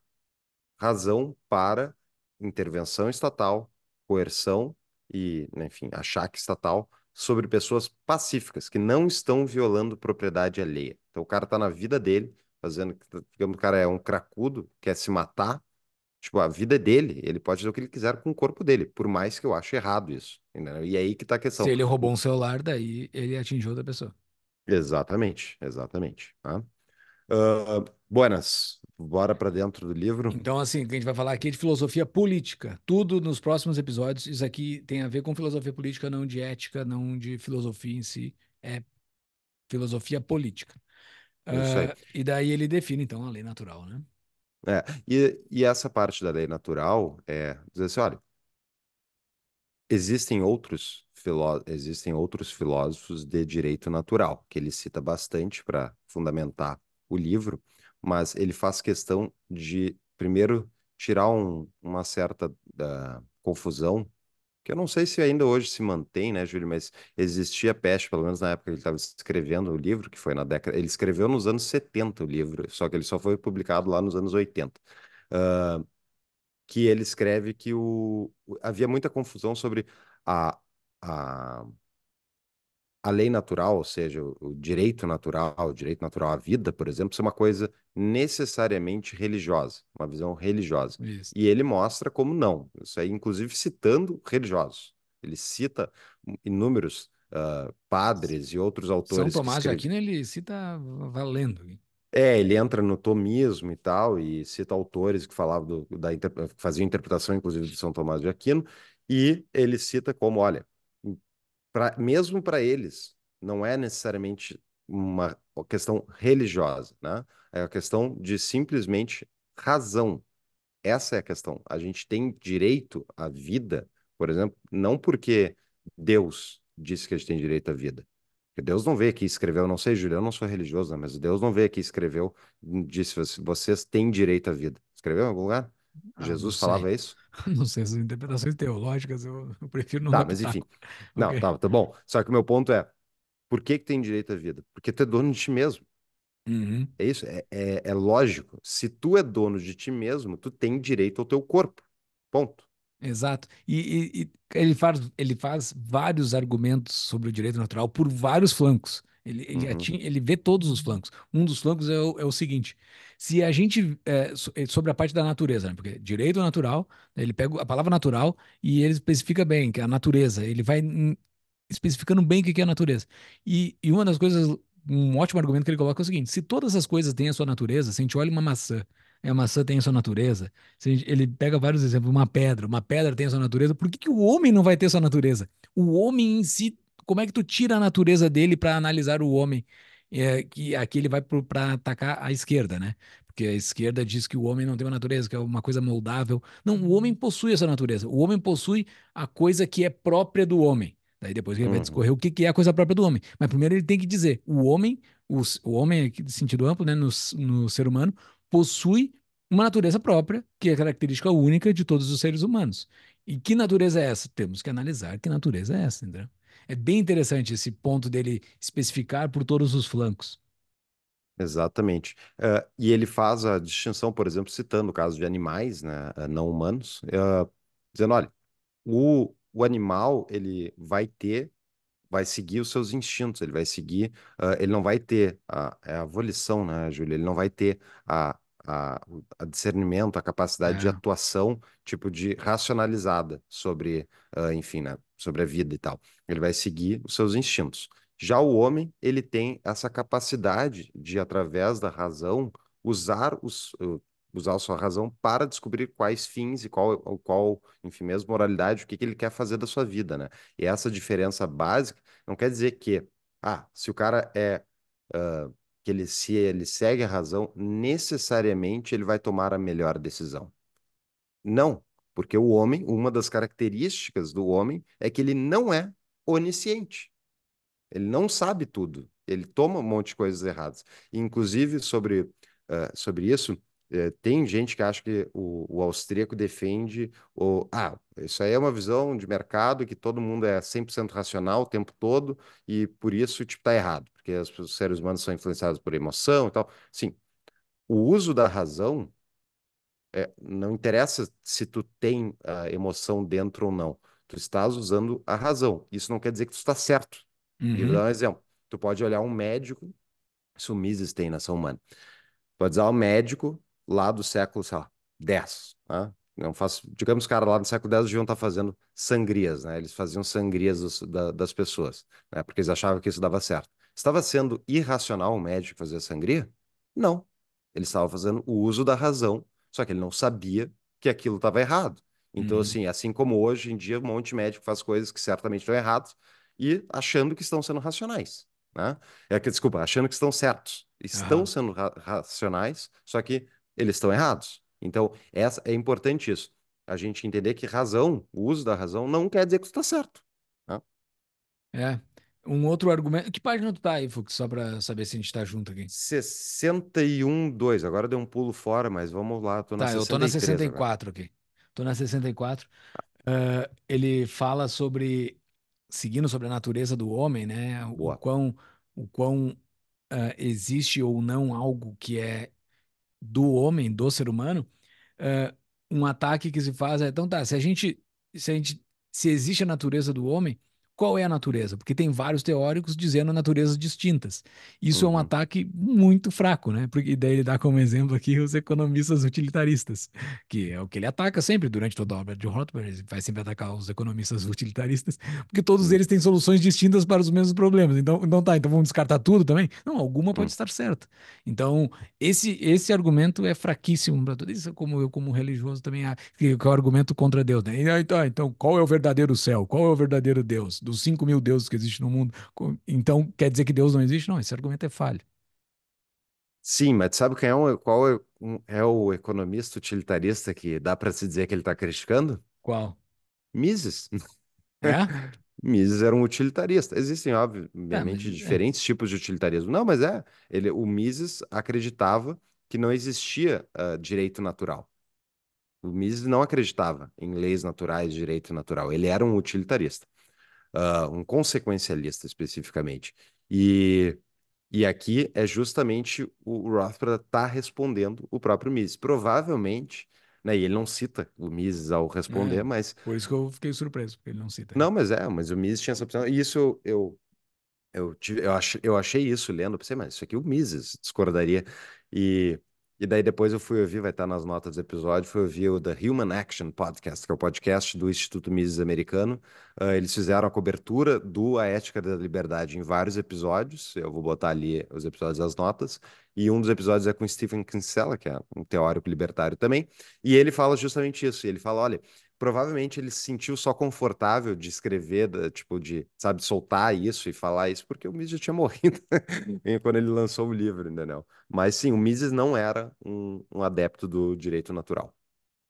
razão para intervenção estatal, coerção e, né, enfim, achaque estatal sobre pessoas pacíficas que não estão violando propriedade alheia. Então o cara está na vida dele, fazendo, digamos, o cara é um cracudo, quer se matar, tipo, a vida é dele, ele pode fazer o que ele quiser com o corpo dele, por mais que eu ache errado isso. Entendeu? E é aí que tá a questão. Se ele roubou um celular, daí ele atingiu outra pessoa. Exatamente, exatamente. ah. Ah, buenas, bora para dentro do livro. Então, assim, o que a gente vai falar aqui é de filosofia política. Tudo nos próximos episódios. Isso aqui tem a ver com filosofia política, não de ética, não de filosofia em si. É filosofia política. Uh, e daí ele define, então, a lei natural, né? É, e, e essa parte da lei natural é dizer assim, olha, existem outros, filó existem outros filósofos de direito natural, que ele cita bastante para fundamentar o livro, mas ele faz questão de, primeiro, tirar um, uma certa uh, confusão, que eu não sei se ainda hoje se mantém, né, Júlio, mas existia peste, pelo menos na época que ele estava escrevendo o livro, que foi na década... Ele escreveu nos anos 70 o livro, só que ele só foi publicado lá nos anos 80. Uh, ah, que ele escreve que o, havia muita confusão sobre a, a a lei natural, ou seja, o, direito natural, o direito natural à vida, por exemplo, ser é uma coisa necessariamente religiosa, uma visão religiosa. Isso. E ele mostra como não. Isso aí, inclusive, citando religiosos. Ele cita inúmeros uh, padres e outros autores. São Tomás de Aquino ele cita valendo. É, ele entra no tomismo e tal, e cita autores que falavam do, da que faziam interpretação, inclusive, de São Tomás de Aquino, e ele cita como, olha, pra, mesmo para eles, não é necessariamente uma questão religiosa, né? É a questão de simplesmente razão. Essa é a questão. A gente tem direito à vida, por exemplo, não porque Deus disse que a gente tem direito à vida. Porque Deus não veio aqui e escreveu, não sei, Julião, eu não sou religioso, né? mas Deus não veio aqui e escreveu, disse vocês têm direito à vida. Escreveu em algum lugar? Ah, Jesus falava sei. isso? [laughs] Não sei, as interpretações teológicas eu, eu prefiro não. Tá, mas taco. enfim. [laughs] Não, okay. tá, tá bom. Só que o meu ponto é: por que, que tem direito à vida? Porque tu é dono de ti mesmo. Uhum. É isso, é, é, é, lógico. Se tu é dono de ti mesmo, tu tem direito ao teu corpo. Ponto. Exato. E, e, e ele, faz, ele faz vários argumentos sobre o direito natural por vários flancos. Ele, ele, uhum. ele vê todos os flancos. Um dos flancos é o, é o seguinte: se a gente. É, sobre a parte da natureza, né? porque direito natural, né, ele pega a palavra natural e ele especifica bem que é a natureza. Ele vai especificando bem o que é a natureza. E, e uma das coisas, um ótimo argumento que ele coloca é o seguinte: se todas as coisas têm a sua natureza, se a gente olha uma maçã, né, a maçã tem a sua natureza. Ele pega vários exemplos, uma pedra, uma pedra tem a sua natureza. Por que, que o homem não vai ter sua natureza? O homem em si como é que tu tira a natureza dele para analisar o homem? É, que aqui ele vai para atacar a esquerda, né? Porque a esquerda diz que o homem não tem uma natureza, que é uma coisa moldável. Não, o homem uhum. possui essa natureza. O homem possui a coisa que é própria do homem. Daí depois ele vai uhum. discorrer o que, que é a coisa própria do homem. Mas primeiro ele tem que dizer: o homem, o, o homem, aqui de sentido amplo, né, no, no ser humano, possui uma natureza própria, que é característica única de todos os seres humanos. E que natureza é essa? Temos que analisar que natureza é essa, entendeu? é bem interessante esse ponto dele especificar por todos os flancos. Exatamente. Uh, e ele faz a distinção, por exemplo, citando o caso de animais né, eh, não humanos, uh, dizendo, olha, o, o animal ele vai ter, vai seguir os seus instintos, ele vai seguir, uh, ele não vai ter a, é a volição, né, Júlia? Ele não vai ter a, a, a, discernimento, a capacidade é. de atuação, tipo de racionalizada sobre, uh, enfim, né, sobre a vida e tal. Ele vai seguir os seus instintos. Já o homem, ele tem essa capacidade de, através da razão, usar, os, usar a sua razão para descobrir quais fins e qual, qual enfim, mesmo moralidade, o que, que ele quer fazer da sua vida, né? E essa diferença básica não quer dizer que, ah, se o cara é... Uh, que ele, se ele segue a razão, necessariamente ele vai tomar a melhor decisão. Não, porque o homem, uma das características do homem é que ele não é onisciente. Ele não sabe tudo. Ele toma um monte de coisas erradas. Inclusive, sobre, uh, sobre isso, uh, tem gente que acha que o, o austríaco defende o. Ah, isso aí é uma visão de mercado que todo mundo é 100% racional o tempo todo e por isso tipo, tá errado, porque os seres humanos são influenciados por emoção e tal. Sim, o uso da razão é, não interessa se tu tem a emoção dentro ou não. Tu estás usando a razão. Isso não quer dizer que tu está certo. E vou dar uhum. um exemplo. Tu pode olhar um médico, isso o é Mises tem na ação humana. Pode usar um médico lá do século, sei lá, 10. Né? Tá? Não faço, digamos, cara, lá no século X deviam estar tá fazendo sangrias, né? Eles faziam sangrias dos, da, das pessoas, né? Porque eles achavam que isso dava certo. Estava sendo irracional o médico fazer sangria? Não. Ele estava fazendo o uso da razão só que ele não sabia que aquilo estava errado. Então, uhum. assim, assim como hoje em dia, um monte de médico faz coisas que certamente estão erradas e achando que estão sendo racionais. Né? É que, desculpa, achando que estão certos. Estão uhum. sendo ra racionais, só que eles estão errados. Então, essa, é importante isso. A gente entender que razão, o uso da razão, não quer dizer que está certo. Né? É, um outro argumento. Que página tu tá aí, Fux? Só para saber se a gente tá junto aqui. 61,2. Agora deu um pulo fora, mas vamos lá. Tô na tá, eu tô na 64 agora. aqui. Tô na 64. Uh, ah, ele fala sobre. Seguindo sobre a natureza do homem, né? Boa. O quão, o quão uh, existe ou não algo que é do homem, do ser humano. Uh, um ataque que se faz é: então tá, se a gente. Se, a gente, se existe a natureza do homem qual é a natureza? Porque tem vários teóricos dizendo naturezas distintas. Isso uhum. é um uhum. ataque muito fraco, né? Porque daí ele dá como exemplo aqui os economistas utilitaristas, que é o que ele ataca sempre durante toda a obra de Rothbard, ele vai sempre atacar os economistas utilitaristas, porque todos uhum. eles têm soluções distintas para os mesmos problemas. Então, então tá, então vamos descartar tudo também? Não, alguma pode uhum. estar certa. Então, esse esse argumento é fraquíssimo para tudo isso, como eu como religioso também, que é o argumento contra Deus, né? Então, então, qual é o verdadeiro céu? Qual é o verdadeiro Deus? dos 5 mil deuses que existem no mundo, então quer dizer que Deus não existe? Não, esse argumento é falho. Sim, mas sabe quem é um, qual é, um, é o economista utilitarista que dá para se dizer que ele está criticando? Qual? Mises. É? [laughs] Mises era um utilitarista. Existem, obviamente, é, mas... É. diferentes é. tipos de utilitarismo. Não, mas é. Ele, o Mises acreditava que não existia uh, direito natural. O Mises não acreditava em leis naturais, direito natural. Ele era um utilitarista uh, um consequencialista especificamente. E, e aqui é justamente o, Rothbard está respondendo o próprio Mises. Provavelmente, né, e ele não cita o Mises ao responder, é, mas... Por isso que eu fiquei surpreso, porque ele não cita. Não, mas é, mas o Mises tinha essa opção. E isso eu, eu eu, tive, eu, ach, eu achei isso lendo, eu pensei, mas isso aqui o Mises discordaria. E, e daí depois eu fui ouvir, vai estar nas notas do episódio, fui ouvir o The Human Action Podcast, que é o podcast do Instituto Mises americano. Uh, eles fizeram a cobertura do A Ética da Liberdade em vários episódios. Eu vou botar ali os episódios e as notas. E um dos episódios é com Stephen Kinsella, que é um teórico libertário também. E ele fala justamente isso. Ele fala, olha, provavelmente ele se sentiu só confortável de escrever, da, tipo, de, sabe, soltar isso e falar isso, porque o Mises já tinha [laughs] morrido quando ele lançou o livro, entendeu? Mas sim, o Mises não era um, um adepto do direito natural.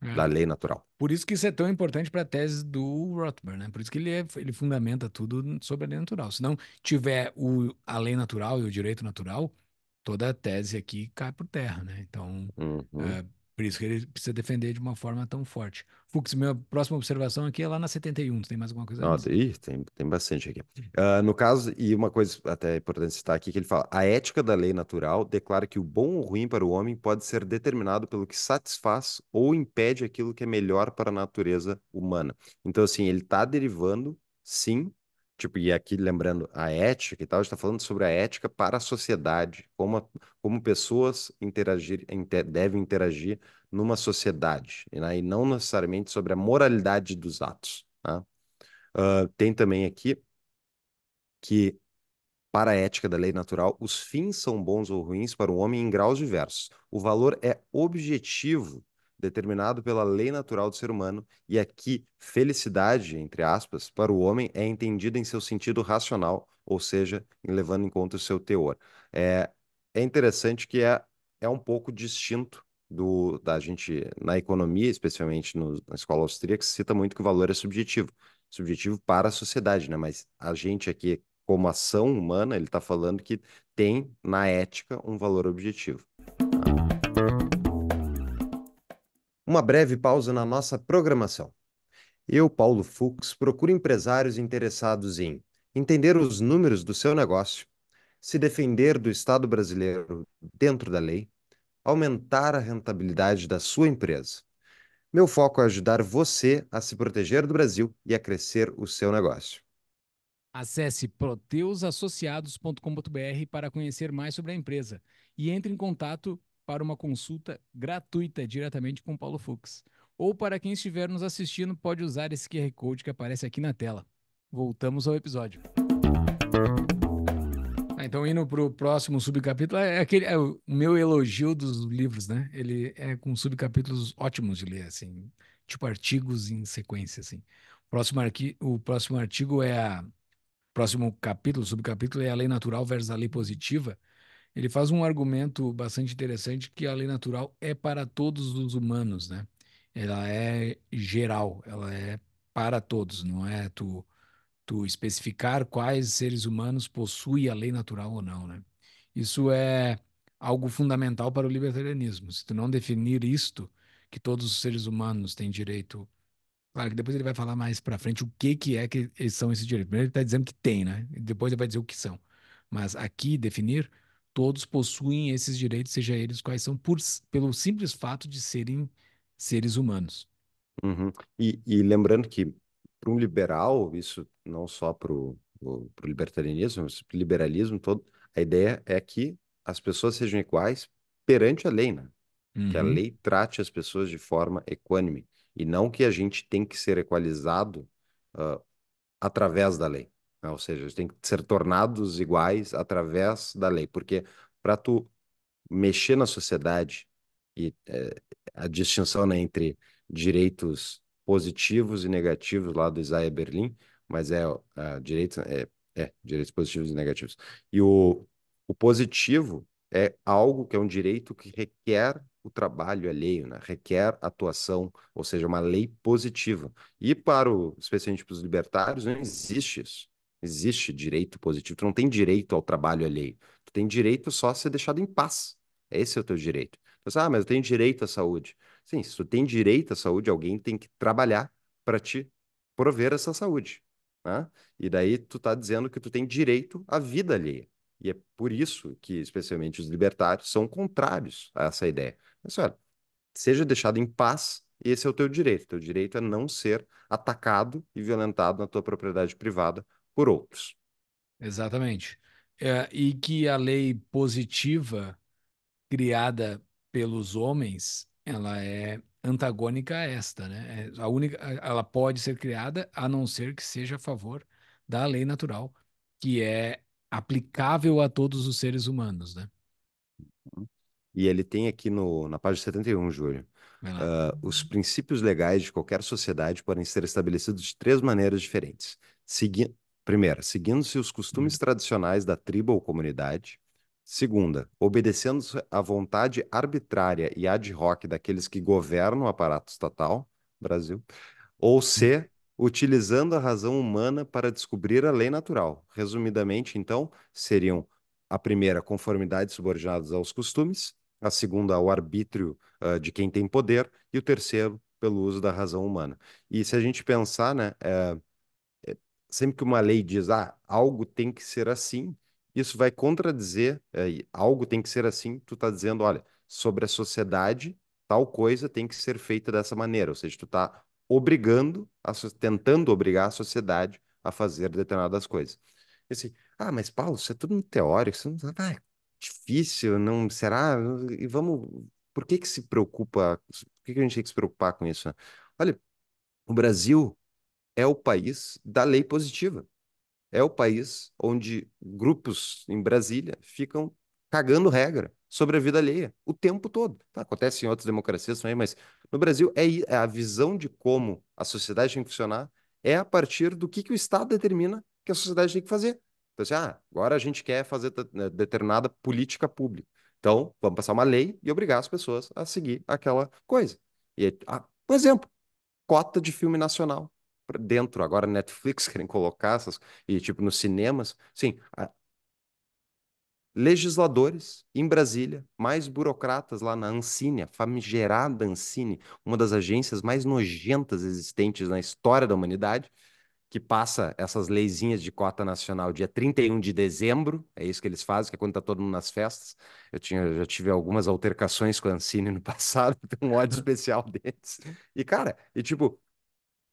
É. Da lei natural. Por isso que isso é tão importante para a tese do Rothbard, né? Por isso que ele, é, ele fundamenta tudo sobre a lei natural. Se não tiver o, a lei natural e o direito natural, toda a tese aqui cai por terra, né? Então, uhum. Eh, por isso que ele precisa defender de uma forma tão forte. Fux, minha próxima observação aqui é lá na 71. Tem mais alguma coisa? Não, ih, tem, tem bastante aqui. Uh, no caso, e uma coisa até importante citar aqui, que ele fala, a ética da lei natural declara que o bom ou ruim para o homem pode ser determinado pelo que satisfaz ou impede aquilo que é melhor para a natureza humana. Então, assim, ele está derivando, sim, Tipo, e aqui lembrando a ética e tal, a gente está falando sobre a ética para a sociedade, como, a, como pessoas interagir, inter, devem interagir numa sociedade, né? e não necessariamente sobre a moralidade dos atos. Né? Uh, tem também aqui que, para a ética da lei natural, os fins são bons ou ruins para o homem em graus diversos. O valor é objetivo determinado pela lei natural do ser humano, e aqui felicidade, entre aspas, para o homem é entendida em seu sentido racional, ou seja, levando em conta o seu teor. É, é interessante que é, é um pouco distinto do, da gente, na economia, especialmente no, na escola austríaca, se cita muito que o valor é subjetivo, subjetivo para a sociedade, né? mas a gente aqui, como ação humana, ele está falando que tem na ética um valor objetivo. Uma breve pausa na nossa programação. Eu, Paulo Fux, procuro empresários interessados em entender os números do seu negócio, se defender do Estado brasileiro dentro da lei, aumentar a rentabilidade da sua empresa. Meu foco é ajudar você a se proteger do Brasil e a crescer o seu negócio. Acesse proteusassociados.com.br para conhecer mais sobre a empresa e entre em contato para uma consulta gratuita diretamente com Paulo Fux. Ou para quem estiver nos assistindo, pode usar esse QR Code que aparece aqui na tela. Voltamos ao episódio. Ah, então, indo para o próximo subcapítulo, é, aquele, é o meu elogio dos livros, né? Ele é com subcapítulos ótimos de ler, assim, tipo artigos em sequência, assim. O próximo, arqui, o próximo artigo é a próximo capítulo, subcapítulo é a lei natural versus a lei positiva, ele faz um argumento bastante interessante que a lei natural é para todos os humanos, né? Ela é geral, ela é para todos, não é tu, tu especificar quais seres humanos possuem a lei natural ou não, né? Isso é algo fundamental para o libertarianismo. Se tu não definir isto, que todos os seres humanos têm direito. Claro que depois ele vai falar mais para frente o que que é que são esses direitos. Primeiro ele está dizendo que tem, né? Depois ele vai dizer o que são. Mas aqui definir todos possuem esses direitos, seja eles quais são, por, pelo simples fato de serem seres humanos. Uhum. E, e, lembrando que para um liberal, isso não só para o libertarianismo, mas para o liberalismo todo, a ideia é que as pessoas sejam iguais perante a lei, né? Uhum. Que a uhum. lei trate as pessoas de forma equânime e não que a gente tem que ser equalizado uh, através da lei. Né, ou seja, eles têm que ser tornados iguais através da lei, porque para tu mexer na sociedade e é, a distinção né, entre direitos positivos e negativos lá do Isaiah Berlim, mas é, é, direitos é, é, direitos positivos e negativos. E o, o positivo é algo que é um direito que requer o trabalho alheio, né? requer atuação, ou seja, uma lei positiva. E para o, especialmente para os libertários, não existe isso existe direito positivo, tu não tem direito ao trabalho alheio. Tu tem direito só a ser deixado em paz. Esse é o teu direito. Tu fala, assim, ah, mas eu tenho direito à saúde. Sim, se tu tem direito à saúde, alguém tem que trabalhar para te prover essa saúde. Né? E daí tu está dizendo que tu tem direito à vida alheia. E é por isso que, especialmente, os libertários são contrários a essa ideia. Mas, olha, seja deixado em paz, esse é o teu direito. O teu direito é não ser atacado e violentado na tua propriedade privada por outros. Exatamente. É, e que a lei positiva criada pelos homens, ela é antagônica a esta, né? É, a única, ela pode ser criada a não ser que seja a favor da lei natural, que é aplicável a todos os seres humanos, né? Uhum. E ele tem aqui no, na página 71, Júlio. Uh, os princípios legais de qualquer sociedade podem ser estabelecidos de três maneiras diferentes, segui Primeira, seguindo-se os costumes hum. tradicionais da tribo ou comunidade. Segunda, obedecendo se à vontade arbitrária e ad hoc daqueles que governam o aparato estatal, Brasil. Ou hum. C, utilizando a razão humana para descobrir a lei natural. Resumidamente, então, seriam a primeira, conformidade subordinadas aos costumes, a segunda, ao arbítrio uh, de quem tem poder, e o terceiro, pelo uso da razão humana. E se a gente pensar, né, eh, sempre que uma lei diz, ah, algo tem que ser assim, isso vai contradizer, é, algo tem que ser assim, tu está dizendo, olha, sobre a sociedade, tal coisa tem que ser feita dessa maneira, ou seja, tu está obrigando, a, tentando obrigar a sociedade a fazer determinadas coisas. E assim, ah, mas Paulo, isso é tudo muito teórico, isso não, tá, ah, é difícil, não será? E vamos, por que que se preocupa, por que, que a gente tem que se preocupar com isso? Né? Olha, o Brasil é o país da lei positiva. É o país onde grupos em Brasília ficam cagando regra sobre a vida alheia o tempo todo. Tá, acontece em outras democracias também, mas no Brasil é, é a visão de como a sociedade tem que funcionar é a partir do que, que o Estado determina que a sociedade tem que fazer. Então, assim, ah, agora a gente quer fazer né, determinada política pública. Então, vamos passar uma lei e obrigar as pessoas a seguir aquela coisa. E, é, ah, exemplo, cota de filme nacional dentro. Agora Netflix [laughs] querem colocar essas, e tipo nos cinemas. Sim, a... legisladores em Brasília, mais burocratas lá na Ancine, a famigerada Ancine, uma das agências mais nojentas existentes na história da humanidade, que passa essas leizinhas de cota nacional dia 31 de dezembro, é isso que eles fazem, que é quando tá todo mundo nas festas. Eu tinha, já tive algumas altercações com a Ancine no [laughs] passado, tem um ódio especial deles. E, cara, e tipo,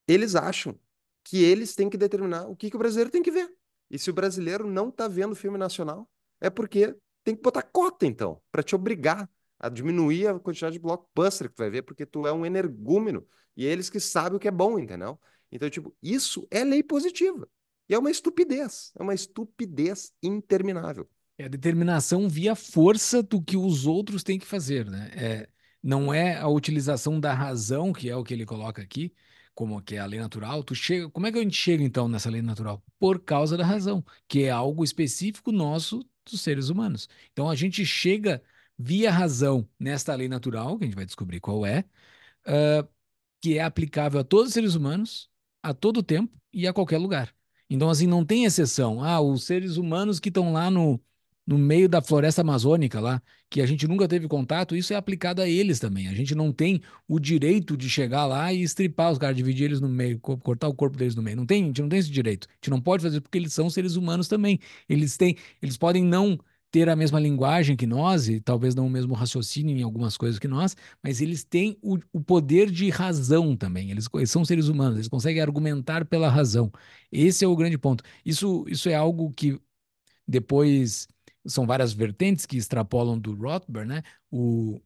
eles acham que eles têm que determinar o que, que o brasileiro tem que ver. E se o brasileiro não está vendo filme nacional, é porque tem que botar cota, então, para te obrigar a diminuir a quantidade de blockbuster que tu vai ver, porque tu é um energúmeno e é eles que sabem o que é bom, entendeu? Então, tipo, isso é lei positiva. E é uma estupidez, é uma estupidez interminável. É a determinação via força do que os outros têm que fazer, né? É, não é a utilização da razão, que é o que ele coloca aqui, como que é a lei natural, tu chega, como é que a gente chega então nessa lei natural? Por causa da razão, que é algo específico nosso dos seres humanos. Então a gente chega via razão nesta lei natural, que a gente vai descobrir qual é, uh, que é aplicável a todos os seres humanos, a todo tempo e a qualquer lugar. Então assim não tem exceção. Ah, os seres humanos que estão lá no no meio da floresta amazônica lá, que a gente nunca teve contato, isso é aplicado a eles também. A gente não tem o direito de chegar lá e estripar os caras, dividir eles no meio, cortar o corpo deles no meio. Não tem, a gente não tem esse direito. A gente não pode fazer porque eles são seres humanos também. Eles têm, eles podem não ter a mesma linguagem que nós e talvez não o mesmo raciocínio em algumas coisas que nós, mas eles têm o, o poder de razão também. Eles, eles são seres humanos, eles conseguem argumentar pela razão. Esse é o grande ponto. Isso, isso é algo que depois são várias vertentes que extrapolam do Rothbard, né? O,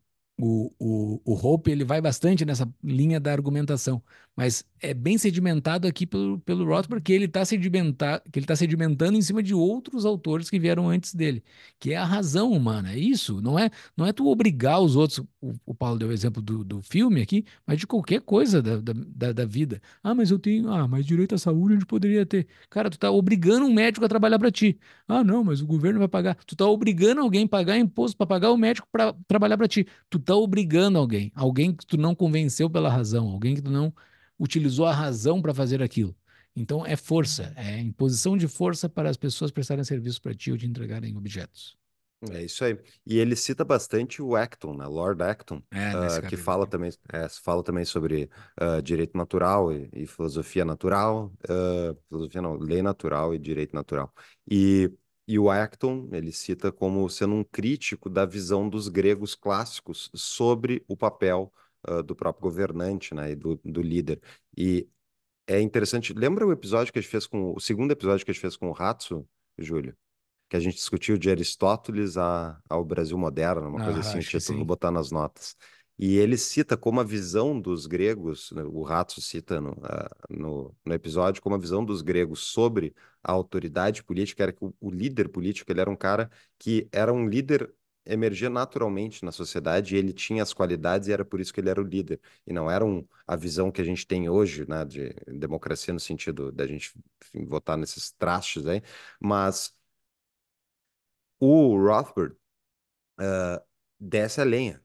o, o, o Hope ele vai bastante nessa linha da argumentação, mas é bem sedimentado aqui pelo, pelo Rothbard, tá que ele está sedimenta, tá sedimentando em cima de outros autores que vieram antes dele, que é a razão humana. É isso, não é não é tu obrigar os outros. O, o Paulo deu o exemplo do, do filme aqui, mas de qualquer coisa da, da, da vida. Ah, mas eu tenho. Ah, mas direito à saúde onde poderia ter. Cara, tu está obrigando um médico a trabalhar para ti. Ah, não, mas o governo vai pagar. Tu está obrigando alguém a pagar imposto para pagar o médico para trabalhar para ti. Tu tá está obrigando alguém, alguém que tu não convenceu pela razão, alguém que tu não utilizou a razão para fazer aquilo. Então é força, uhum. é imposição de força para as pessoas prestarem serviço para ti ou te entregarem objetos. É isso aí. E ele cita bastante o Acton, né? Lord Acton, é, uh, que fala também, é, fala também sobre uh, direito natural e, e filosofia natural, uh, filosofia não, lei natural e direito natural. E e o Acton, ele cita como sendo um crítico da visão dos gregos clássicos sobre o papel uh, do próprio governante né, e do, do líder. E é interessante. Lembra o episódio que a gente fez com o segundo episódio que a gente fez com o Ratso, Júlio? Que a gente discutiu de Aristóteles a, ao Brasil moderno, uma ah, coisa assim, o vou botar nas notas. E ele cita como a visão dos gregos, né, o Rato cita no, ah, no, no, episódio, como a visão dos gregos sobre a autoridade política era que o, o líder político ele era um cara que era um líder emergia naturalmente na sociedade e ele tinha as qualidades e era por isso que ele era o líder. E não era um, a visão que a gente tem hoje, né, de democracia no sentido da gente enfim, votar nesses trastes aí, mas o Rothbard uh, desce a lenha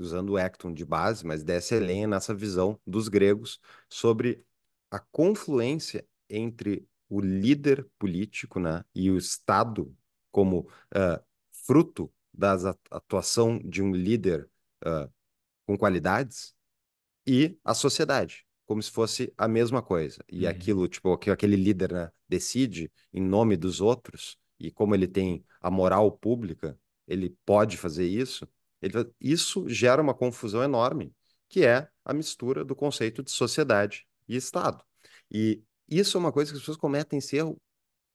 usando o Acton de base, mas desce Helena nessa visão dos gregos sobre a confluência entre o líder político né, e o Estado como uh, fruto da atuação de um líder uh, com qualidades e a sociedade, como se fosse a mesma coisa. E uhum. aquilo, tipo, que aquele líder né, decide em nome dos outros, e como ele tem a moral pública, ele pode fazer isso, ele, então, isso gera uma confusão enorme, que é a mistura do conceito de sociedade e Estado. E isso é uma coisa que as pessoas cometem esse erro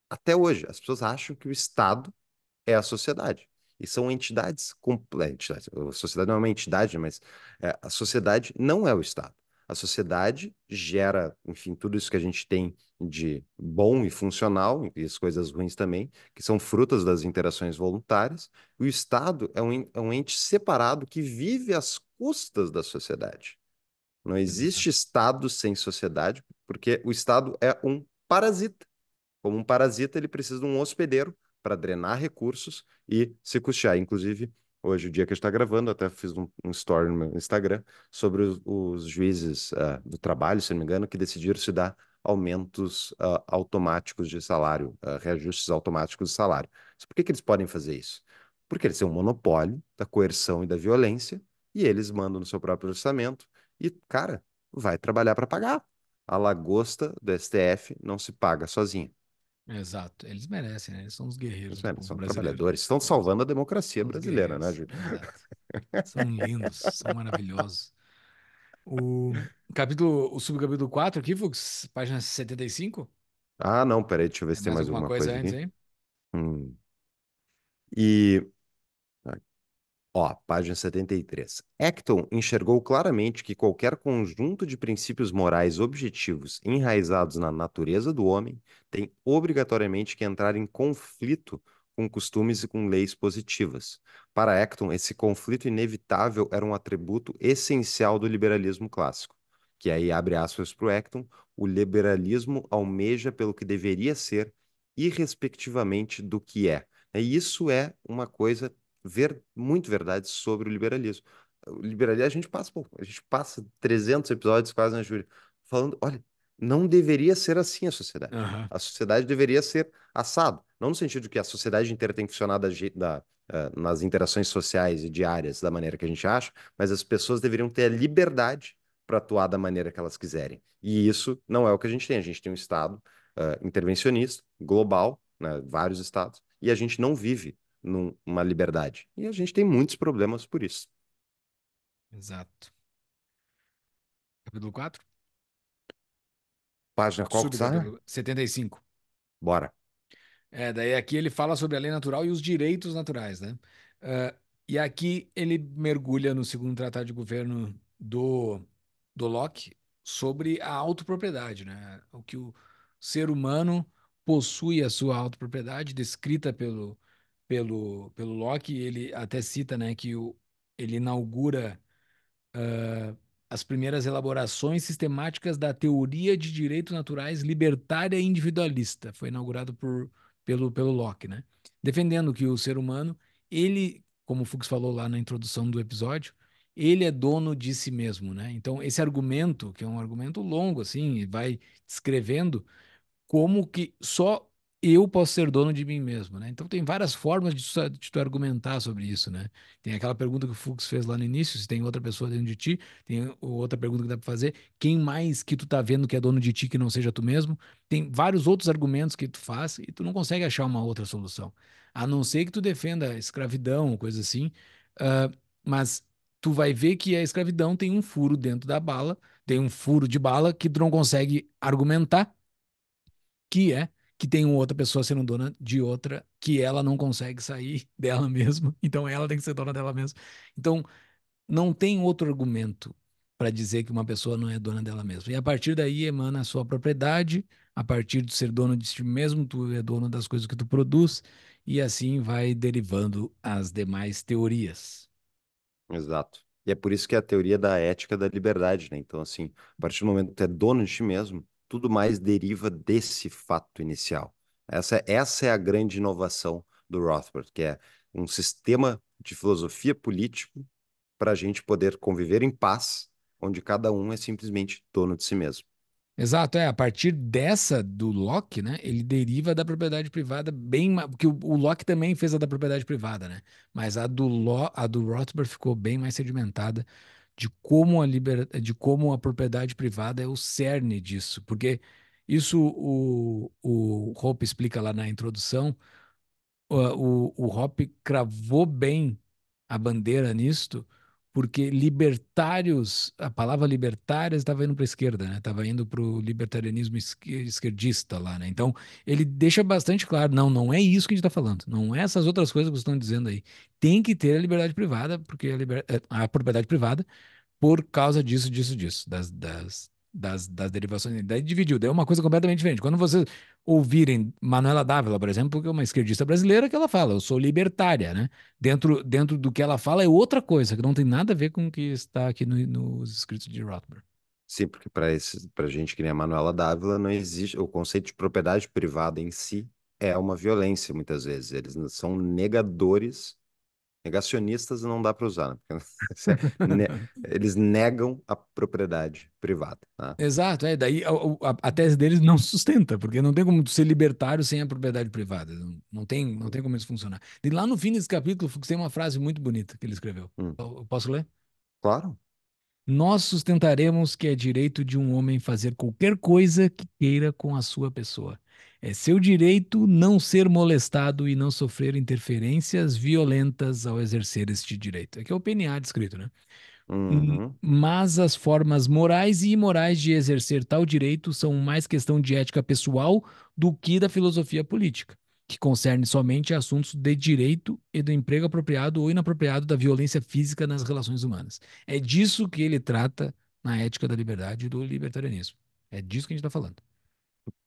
até hoje. As pessoas acham que o Estado é a sociedade. E são entidades, completas a sociedade não é uma entidade, mas é, a sociedade não é o Estado a sociedade gera, enfim, tudo isso que a gente tem de bom e funcional, e as coisas ruins também, que são frutas das interações voluntárias. O Estado é um, é um ente separado que vive às custas da sociedade. Não existe Estado sem sociedade, porque o Estado é um parasita. Como um parasita, ele precisa de um hospedeiro para drenar recursos e se custear. Inclusive, Hoje, o dia que a gente está gravando, até fiz um, um, story no meu Instagram sobre os, os juízes uh, do trabalho, se não me engano, que decidiram se dar aumentos uh, automáticos de salário, uh, reajustes automáticos de salário. Mas por que, que eles podem fazer isso? Porque eles têm um monopólio da coerção e da violência, e eles mandam no seu próprio orçamento, e, cara, vai trabalhar para pagar. A lagosta do STF não se paga sozinha. Exato, eles merecem, né? eles são os guerreiros. Eles são trabalhadores, estão salvando a democracia são brasileira, né, Júlio? [laughs] São lindos, são maravilhosos. O capítulo, o subcapítulo 4 aqui, Fux, página 75? Ah, não, peraí, deixa eu ver se tem, tem mais alguma, alguma coisa, coisa antes, hein? Hum. E Ó, página 73. Acton enxergou claramente que qualquer conjunto de princípios morais objetivos enraizados na natureza do homem tem obrigatoriamente que entrar em conflito com costumes e com leis positivas. Para Acton, esse conflito inevitável era um atributo essencial do liberalismo clássico, que aí abre aspas para Acton, o liberalismo almeja pelo que deveria ser irrespectivamente do que é. E isso é uma coisa ver, muito verdade sobre o liberalismo. O liberalismo a gente passa, pouco, a gente passa 300 episódios quase na Júlia, falando, olha, não deveria ser assim a sociedade. Uhum. A sociedade deveria ser assado. Não no sentido de que a sociedade inteira tem que funcionar da, da, uh, nas interações sociais e diárias da maneira que a gente acha, mas as pessoas deveriam ter a liberdade para atuar da maneira que elas quiserem. E isso não é o que a gente tem. A gente tem um Estado uh, intervencionista, global, né, vários Estados, e a gente não vive numa liberdade. E a gente tem muitos problemas por isso. Exato. Capítulo 4? Página qual que está? 75. Bora. É, daí aqui ele fala sobre a lei natural e os direitos naturais, né? Uh, e aqui ele mergulha no segundo tratado de governo do, do Locke sobre a autopropriedade, né? O que o ser humano possui a sua autopropriedade descrita pelo pelo, pelo Locke, ele até cita né, que o, ele inaugura uh, as primeiras elaborações sistemáticas da teoria de direitos naturais libertária e individualista. Foi inaugurado por, pelo, pelo Locke, né? defendendo que o ser humano, ele, como o Fuchs falou lá na introdução do episódio, ele é dono de si mesmo, né? Então, esse argumento, que é um argumento longo, assim, vai descrevendo como que só eu posso ser dono de mim mesmo, né? Então tem várias formas de tu, de tu, argumentar sobre isso, né? Tem aquela pergunta que o Fux fez lá no início, se tem outra pessoa dentro de ti, tem outra pergunta que dá para fazer, quem mais que tu tá vendo que é dono de ti que não seja tu mesmo? Tem vários outros argumentos que tu faz e tu não consegue achar uma outra solução. A não ser que tu defenda escravidão, ou coisa assim, uh, mas tu vai ver que a escravidão tem um furo dentro da bala, tem um furo de bala que tu não consegue argumentar, que é que tem outra pessoa sendo dona de outra, que ela não consegue sair [laughs] dela mesma, então ela tem que ser dona dela mesma. Então, não tem outro argumento para dizer que uma pessoa não é dona dela mesma. E a partir daí emana a sua propriedade, a partir de ser dono de si mesmo, tu é dono das coisas que tu produz, e assim vai derivando as demais teorias. Exato. E é por isso que é a teoria da ética da liberdade, né? Então, assim, a partir do momento que tu é dono de ti mesmo, tudo mais deriva desse fato inicial. Essa, é, essa é a grande inovação do Rothbard, que é um sistema de filosofia político para a gente poder conviver em paz, onde cada um é simplesmente dono de si mesmo. Exato, é. A partir dessa do Locke, né? Ele deriva da propriedade privada bem. Porque o, o Locke também fez a da propriedade privada, né? Mas a do, Lo, a do Rothbard ficou bem mais sedimentada de como a liber... de como a propriedade privada é o cerne disso, porque isso o, o Hoppe explica lá na introdução, o, o, o Hoppe cravou bem a bandeira nisto, porque libertários, a palavra libertárias estava indo para a esquerda, né? Estava indo para o libertarianismo esquerdista lá, né? Então, ele deixa bastante claro, não, não é isso que a gente está falando, não é essas outras coisas que vocês estão dizendo aí. Tem que ter a liberdade privada, porque a, liber... Eh, a propriedade privada, por causa disso, disso, disso, das, das, das, das derivações. Daí dividiu, daí é uma coisa completamente diferente. Quando você ouvirem Manuela Dávila, por exemplo, que é uma esquerdista brasileira que ela fala, eu sou libertária, né? Dentro, dentro do que ela fala é outra coisa, que não tem nada a ver com o que está aqui no, nos escritos de Rothbard. Sim, porque para gente que nem a Manuela Dávila, não existe o conceito de propriedade privada em si é uma violência muitas vezes. Eles são negadores Negacionistas não dá para usar, né? [laughs] É [laughs] eles negam a propriedade privada. Tá? Exato, é, daí a, a, a, tese deles não sustenta, porque não tem como ser libertário sem a propriedade privada, não, não tem, não tem como isso funcionar. E lá no fim desse capítulo tem uma frase muito bonita que ele escreveu. Hum. Eu, eu posso ler? Claro. Nós sustentaremos que é direito de um homem fazer qualquer coisa que queira com a sua pessoa é seu direito não ser molestado e não sofrer interferências violentas ao exercer este direito. É que é o PNA descrito, né? Hum, uhum. Mas as formas morais e imorais de exercer tal direito são mais questão de ética pessoal do que da filosofia política, que concerne somente assuntos de direito e do emprego apropriado ou inapropriado da violência física nas relações humanas. É disso que ele trata na ética da liberdade e do libertarianismo. É disso que a gente está falando.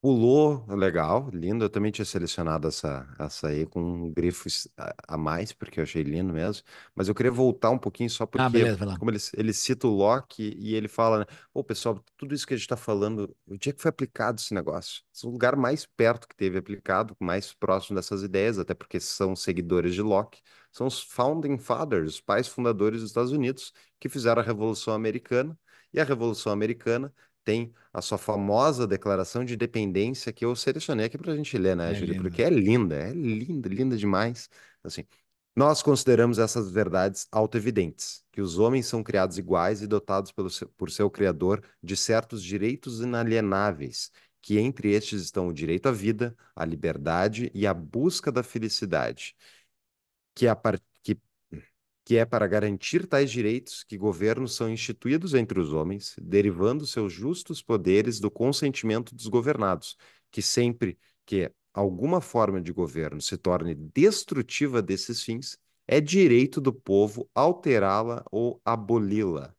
Pulou, legal, lindo. Eu também tinha selecionado essa, essa aí com um grifo a mais, porque eu achei lindo mesmo. Mas eu queria voltar um pouquinho só Ah, porque, beleza, lá. como ele, ele cita o Locke e ele fala, né, Pô, pessoal, tudo isso que a gente está falando, o dia que foi aplicado esse negócio? Esse é o lugar mais perto que teve aplicado, mais próximo dessas ideias, até porque são seguidores de Locke, são os Founding Fathers, os pais fundadores dos Estados Unidos, que fizeram a Revolução Americana. E a Revolução Americana tem a sua famosa declaração de dependência que eu selecionei aqui para a gente ler, né, é Porque é linda, é linda, linda demais. Assim, nós consideramos essas verdades autoevidentes, que os homens são criados iguais e dotados pelo seu, por seu Criador de certos direitos inalienáveis, que entre estes estão o direito à vida, à liberdade e à busca da felicidade, que, a partir que é para garantir tais direitos que governos são instituídos entre os homens, derivando seus justos poderes do consentimento dos governados, que sempre que alguma forma de governo se torne destrutiva desses fins, é direito do povo alterá-la ou aboli-la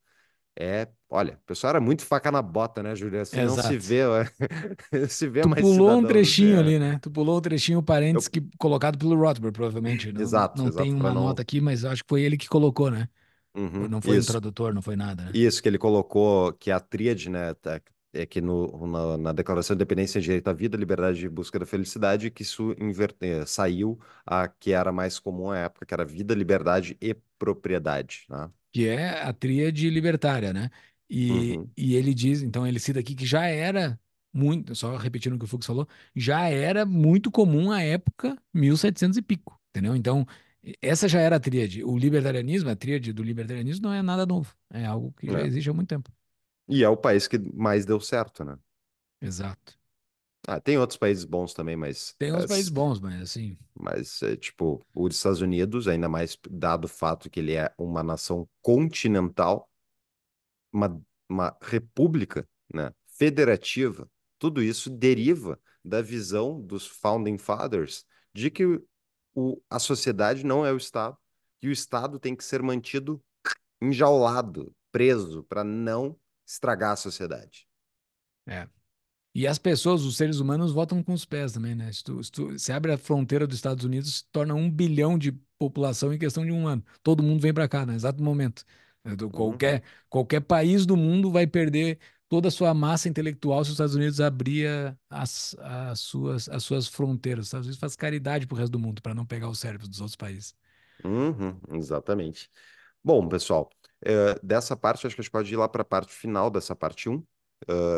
é. Olha, o pessoal era muito faca na bota, né, Julia? Exato. Assim, não se vê, [laughs] se vê tu mais. Pulou um trechinho ali, né? Tu pulou o um trechinho parênteses eu... que, colocado pelo Rothbard, provavelmente. Não, exato. Não tem uma não... nota aqui, mas acho que foi ele que colocou, né? Uhum, não foi o um tradutor, não foi nada. Né? Isso que ele colocou que é a tríade, né? Tá, é que no, na, na, Declaração de Independência, Direito à Vida, Liberdade e Busca da Felicidade, que isso inverte, é, saiu a que era mais comum à época, que era vida, liberdade e propriedade. Né? Que é a tríade libertária, né? E, uhum. e ele diz, então ele cita aqui que já era muito, só repetindo o que o Fux falou, já era muito comum à época 1700 e pico, entendeu? Então, essa já era a tríade. O libertarianismo, a tríade do libertarianismo não é nada novo, é algo que é. já existe há muito tempo. E é o país que mais deu certo, né? Exato. Ah, tem outros países bons também, mas. Tem outros países bons, mas assim. Mas, é, tipo, os Estados Unidos, ainda mais dado o fato que ele é uma nação continental, uma, uma república né, federativa, tudo isso deriva da visão dos Founding Fathers de que o, a sociedade não é o Estado e o Estado tem que ser mantido enjaulado, preso, para não estragar a sociedade. É. E as pessoas, os seres humanos, votam com os pés também, né? Se, tu, se, tu, se abre a fronteira dos Estados Unidos, se torna um bilhão de população em questão de um ano. Todo mundo vem para cá, no exato momento. É, uhum. Qualquer, qualquer país do mundo vai perder toda a sua massa intelectual se os Estados Unidos abria as, as, suas, as suas fronteiras. Os Estados Unidos faz caridade para o resto do mundo para não pegar os cérebros dos outros países. Uhum, exatamente. Bom, pessoal, eh, dessa parte, acho que a gente pode ir lá para a parte final dessa parte 1, uh,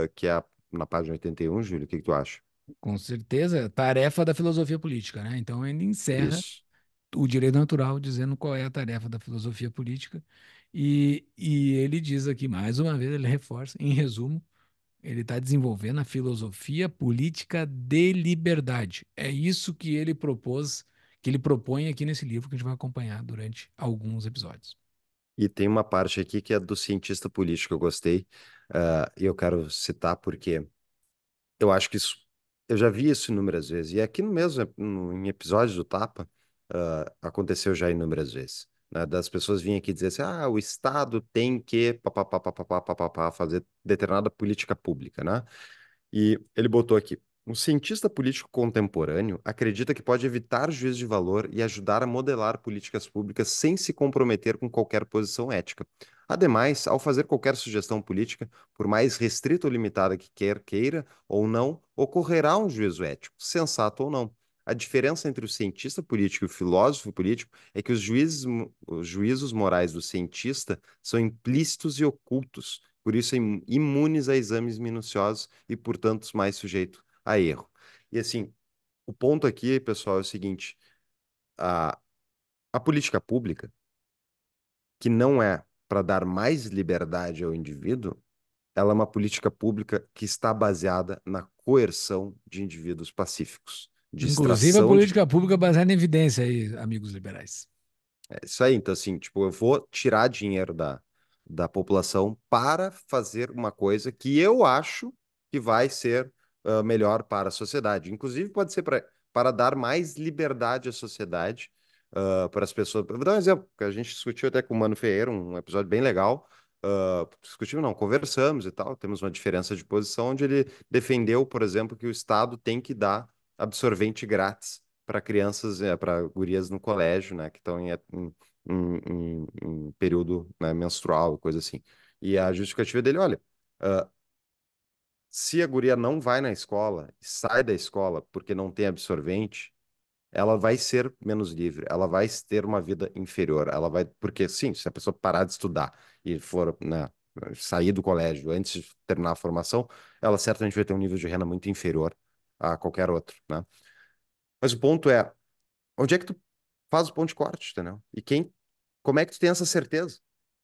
eh, que é a, na página 81, Júlio, o que, que, tu acha? Com certeza, tarefa da filosofia política, né? Então ele encerra Isso. o direito natural dizendo qual é a tarefa da filosofia política. E, e ele diz aqui, mais uma vez, ele reforça, em resumo, ele está desenvolvendo a filosofia política de liberdade. É isso que ele propôs, que ele propõe aqui nesse livro que a gente vai acompanhar durante alguns episódios. E tem uma parte aqui que é do cientista político, eu gostei, uh, e eu quero citar porque eu acho que isso, eu já vi isso inúmeras vezes, e é aqui mesmo, em episódios do Tapa, uh, aconteceu já inúmeras vezes, né? das pessoas vinham aqui dizer assim, ah, o Estado tem que papapá, papapá, papapá, fazer determinada política pública, né? E ele botou aqui, um cientista político contemporâneo acredita que pode evitar juízo de valor e ajudar a modelar políticas públicas sem se comprometer com qualquer posição ética. Ademais, ao fazer qualquer sugestão política, por mais restrita ou limitada que quer queira ou não, ocorrerá um juízo ético, sensato ou não. A diferença entre o cientista político e o filósofo político é que os juízes, os juízos morais do cientista são implícitos e ocultos, por isso imunes a exames minuciosos e, portanto, mais sujeito a erro. E assim, o ponto aqui, pessoal, é o seguinte: a, a política pública, que não é para dar mais liberdade ao indivíduo, ela é uma política pública que está baseada na coerção de indivíduos pacíficos. De Inclusive a política de... pública é baseada em evidência aí, amigos liberais. É isso aí, então assim, tipo, eu vou tirar dinheiro da, da população para fazer uma coisa que eu acho que vai ser uh, melhor para a sociedade. Inclusive, pode ser pra, para dar mais liberdade à sociedade, uh, para as pessoas. Vou dar um exemplo, que a gente discutiu até com o Mano Ferreira, um episódio bem legal. Uh, discutimos, não, conversamos e tal. Temos uma diferença de posição, onde ele defendeu, por exemplo, que o Estado tem que dar absorvente grátis para crianças, eh, para gurias no colégio, né, que estão em, em, em, em, período né, menstrual, coisa assim. E a justificativa dele, olha, uh, se a guria não vai na escola, sai da escola porque não tem absorvente, ela vai ser menos livre, ela vai ter uma vida inferior, ela vai, porque sim, se a pessoa parar de estudar e for, né, sair do colégio antes de terminar a formação, ela certamente vai ter um nível de renda muito inferior a qualquer outro, né? Mas o ponto é, onde é que tu faz o ponto de corte, entendeu? E quem, como é que tu tem essa certeza?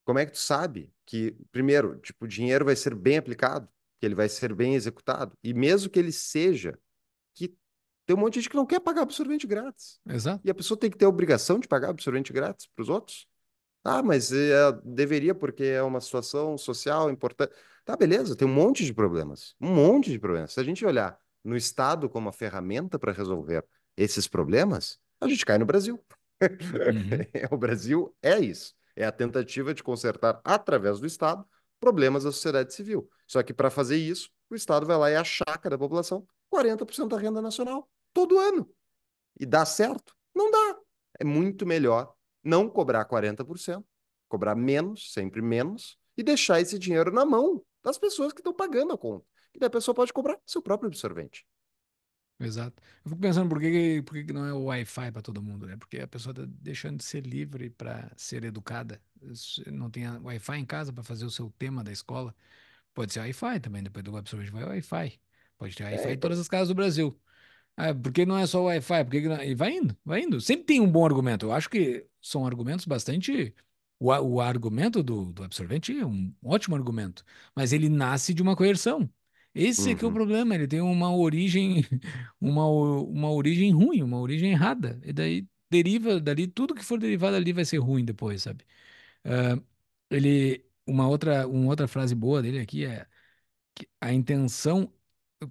Como é que tu sabe que, primeiro, tipo, o dinheiro vai ser bem aplicado? que ele vai ser bem executado. E mesmo que ele seja, que tem um monte de gente que não quer pagar absorvente grátis. Exato. E a pessoa tem que ter a obrigação de pagar absorvente grátis para os outros. Ah, mas eh, é, deveria porque é uma situação social importante. Tá, beleza, tem um monte de problemas. Um monte de problemas. Se a gente olhar no Estado como a ferramenta para resolver esses problemas, a gente cai no Brasil. Uhum. [laughs] É, o Brasil é isso. É a tentativa de consertar através do Estado problemas da sociedade civil. Só que para fazer isso, o Estado vai lá e achaca da população 40% da renda nacional todo ano. E dá certo? Não dá. É muito melhor não cobrar 40%, cobrar menos, sempre menos, e deixar esse dinheiro na mão das pessoas que estão pagando a conta. E daí a pessoa pode cobrar seu próprio absorvente. Exato. Eu fico pensando por que, por que não é o Wi-Fi para todo mundo, né? Porque a pessoa está deixando de ser livre para ser educada. Não tem Wi-Fi em casa para fazer o seu tema da escola. Pode ser Wi-Fi também, depois do WebSource vai Wi-Fi. Pode ter é, Wi-Fi é. em então. todas as casas do Brasil. Ah, porque não é só Wi-Fi? Porque não... E vai indo, vai indo. Sempre tem um bom argumento. Eu acho que são argumentos bastante. O, o argumento do, do absorvente é um ótimo argumento, mas ele nasce de uma coerção. Esse uhum. é que é o uhum. problema, ele tem uma origem, [laughs] uma, uma origem ruim, uma origem errada. E daí deriva dali, tudo que for derivado ali vai ser ruim depois, sabe? Uh, ele, uma outra, uma outra frase boa dele aqui é que a intenção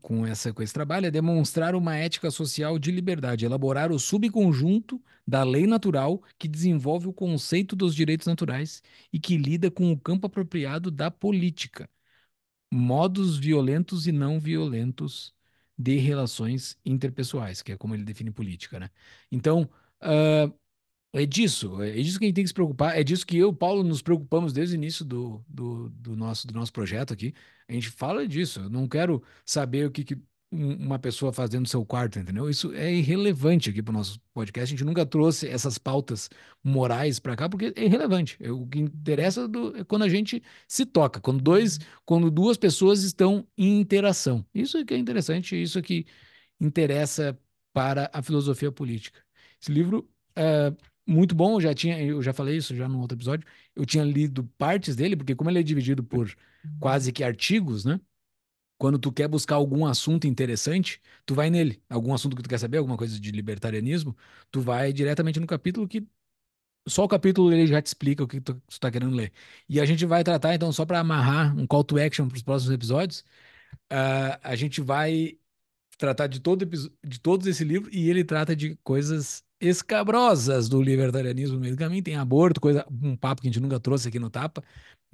com, essa, com esse trabalho é demonstrar uma ética social de liberdade, elaborar o subconjunto da lei natural que desenvolve o conceito dos direitos naturais e que lida com o campo apropriado da política modos violentos e não violentos de relações interpessoais, que é como ele define política, né? Então, uh, é disso, é disso que a gente tem que se preocupar, é disso que eu, Paulo, nos preocupamos desde o início do, do, do nosso, do nosso projeto aqui. A gente fala disso, eu não quero saber o que, que uma pessoa fazendo seu quarto, entendeu? Isso é irrelevante aqui para o nosso podcast. A gente nunca trouxe essas pautas morais para cá porque é irrelevante. É, o que interessa do, é quando a gente se toca, quando dois, uhum. quando duas pessoas estão em interação. Isso é que é interessante, isso é que interessa para a filosofia política. Esse livro é muito bom. Eu já tinha, eu já falei isso já no outro episódio. Eu tinha lido partes dele porque como ele é dividido por uhum. quase que artigos, né? Quando tu quer buscar algum assunto interessante, tu vai nele. Algum assunto que tu quer saber, alguma coisa de libertarianismo, tu vai diretamente no capítulo que só o capítulo ele já te explica o que tu está querendo ler. E a gente vai tratar, então, só para amarrar um call to action para os próximos episódios, uh, a gente vai tratar de, todo, de todos esse livro e ele trata de coisas escabrosas do libertarianismo no meio do caminho. Tem aborto, coisa, um papo que a gente nunca trouxe aqui no Tapa,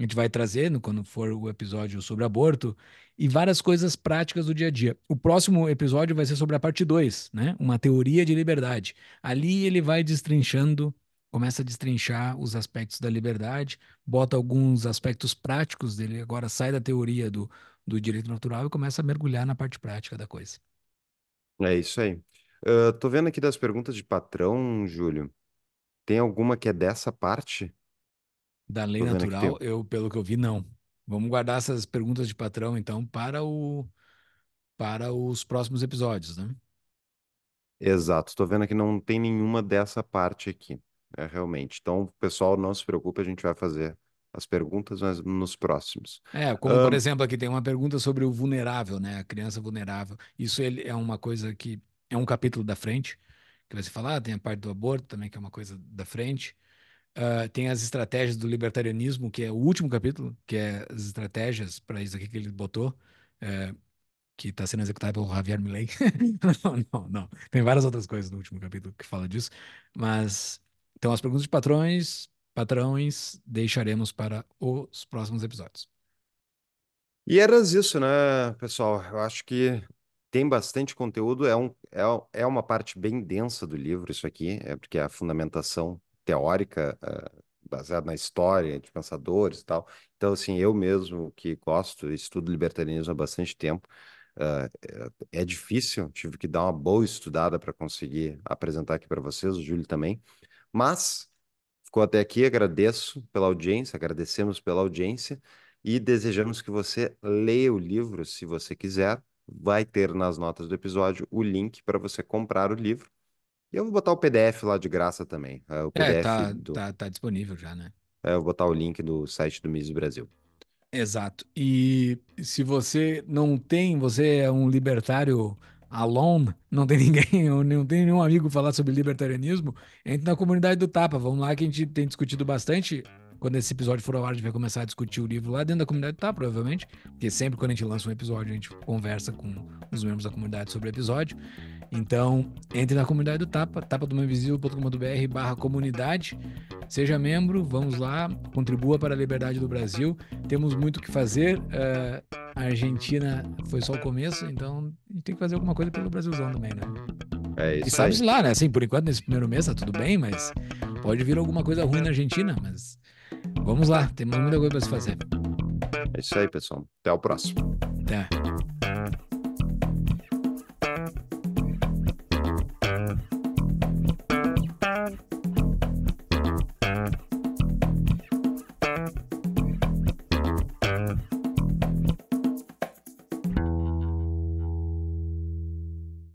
a gente vai trazendo quando for o episódio sobre aborto e várias coisas práticas do dia a dia. O próximo episódio vai ser sobre a parte 2, né? Uma teoria de liberdade. Ali ele vai destrinchando, começa a destrinchar os aspectos da liberdade, bota alguns aspectos práticos dele, agora sai da teoria do, do direito natural e começa a mergulhar na parte prática da coisa. É isso aí. Uh, tô vendo aqui das perguntas de patrão, Júlio. Tem alguma que é dessa parte? Da lei natural, eu, pelo que eu vi, não. Vamos guardar essas perguntas de patrão, então, para o para os próximos episódios, né? Exato. Estou vendo que não tem nenhuma dessa parte aqui. É realmente. Então, pessoal, não se preocupe, a gente vai fazer as perguntas, mas nos próximos. É, como um... por exemplo, aqui tem uma pergunta sobre o vulnerável, né? A criança vulnerável. Isso ele é uma coisa que é um capítulo da frente, que vai se falar, tem a parte do aborto também, que é uma coisa da frente. Uh, tem as estratégias do libertarianismo, que é o último capítulo, que é as estratégias para isso aqui que ele botou, eh, que está sendo executado pelo Javier Milley. [laughs] não, não, não. Tem várias outras coisas no último capítulo que fala disso. Mas, então, as perguntas de patrões, patrões, deixaremos para os próximos episódios. E é era isso, né, pessoal? Eu acho que tem bastante conteúdo. É, um, é, é uma parte bem densa do livro, isso aqui, é porque é a fundamentação teórica uh, baseada na história de pensadores e tal. Então, assim, eu mesmo que gosto, estudo libertarianismo há bastante tempo, uh, é difícil, tive que dar uma boa estudada para conseguir apresentar aqui para vocês, o Júlio também. Mas ficou até aqui, agradeço pela audiência, agradecemos pela audiência e desejamos que você leia o livro se você quiser. Vai ter nas notas do episódio o link para você comprar o livro. E eu vou botar o PDF lá de graça também. É, o PDF é, tá, do... tá, tá, disponível já, né? É, eu vou botar o link do site do Mises Brasil. Exato. E se você não tem, você é um libertário alone, não tem [laughs] ninguém, não tem nenhum amigo falar sobre libertarianismo, entre na comunidade do Tapa. Vamos lá que a gente tem discutido bastante. Quando esse episódio for ao ar, a gente vai começar a discutir o livro lá dentro da comunidade do Tapa, provavelmente. Porque sempre quando a gente lança um episódio, a gente conversa com os membros da comunidade sobre o episódio. Então, entre na comunidade do Tapa, tapadomainvisível.com.br barra comunidade. Seja membro, vamos lá, contribua para a liberdade do Brasil. Temos muito o que fazer. Uh, a Argentina foi só o começo, então a gente tem que fazer alguma coisa pelo Brasilzão também, né? É isso e sabe-se lá, né? Assim, por enquanto, nesse primeiro mês tá tudo bem, mas pode vir alguma coisa ruim na Argentina, mas vamos lá, tem muita coisa para se fazer. É isso aí, pessoal. Até o próximo. Até.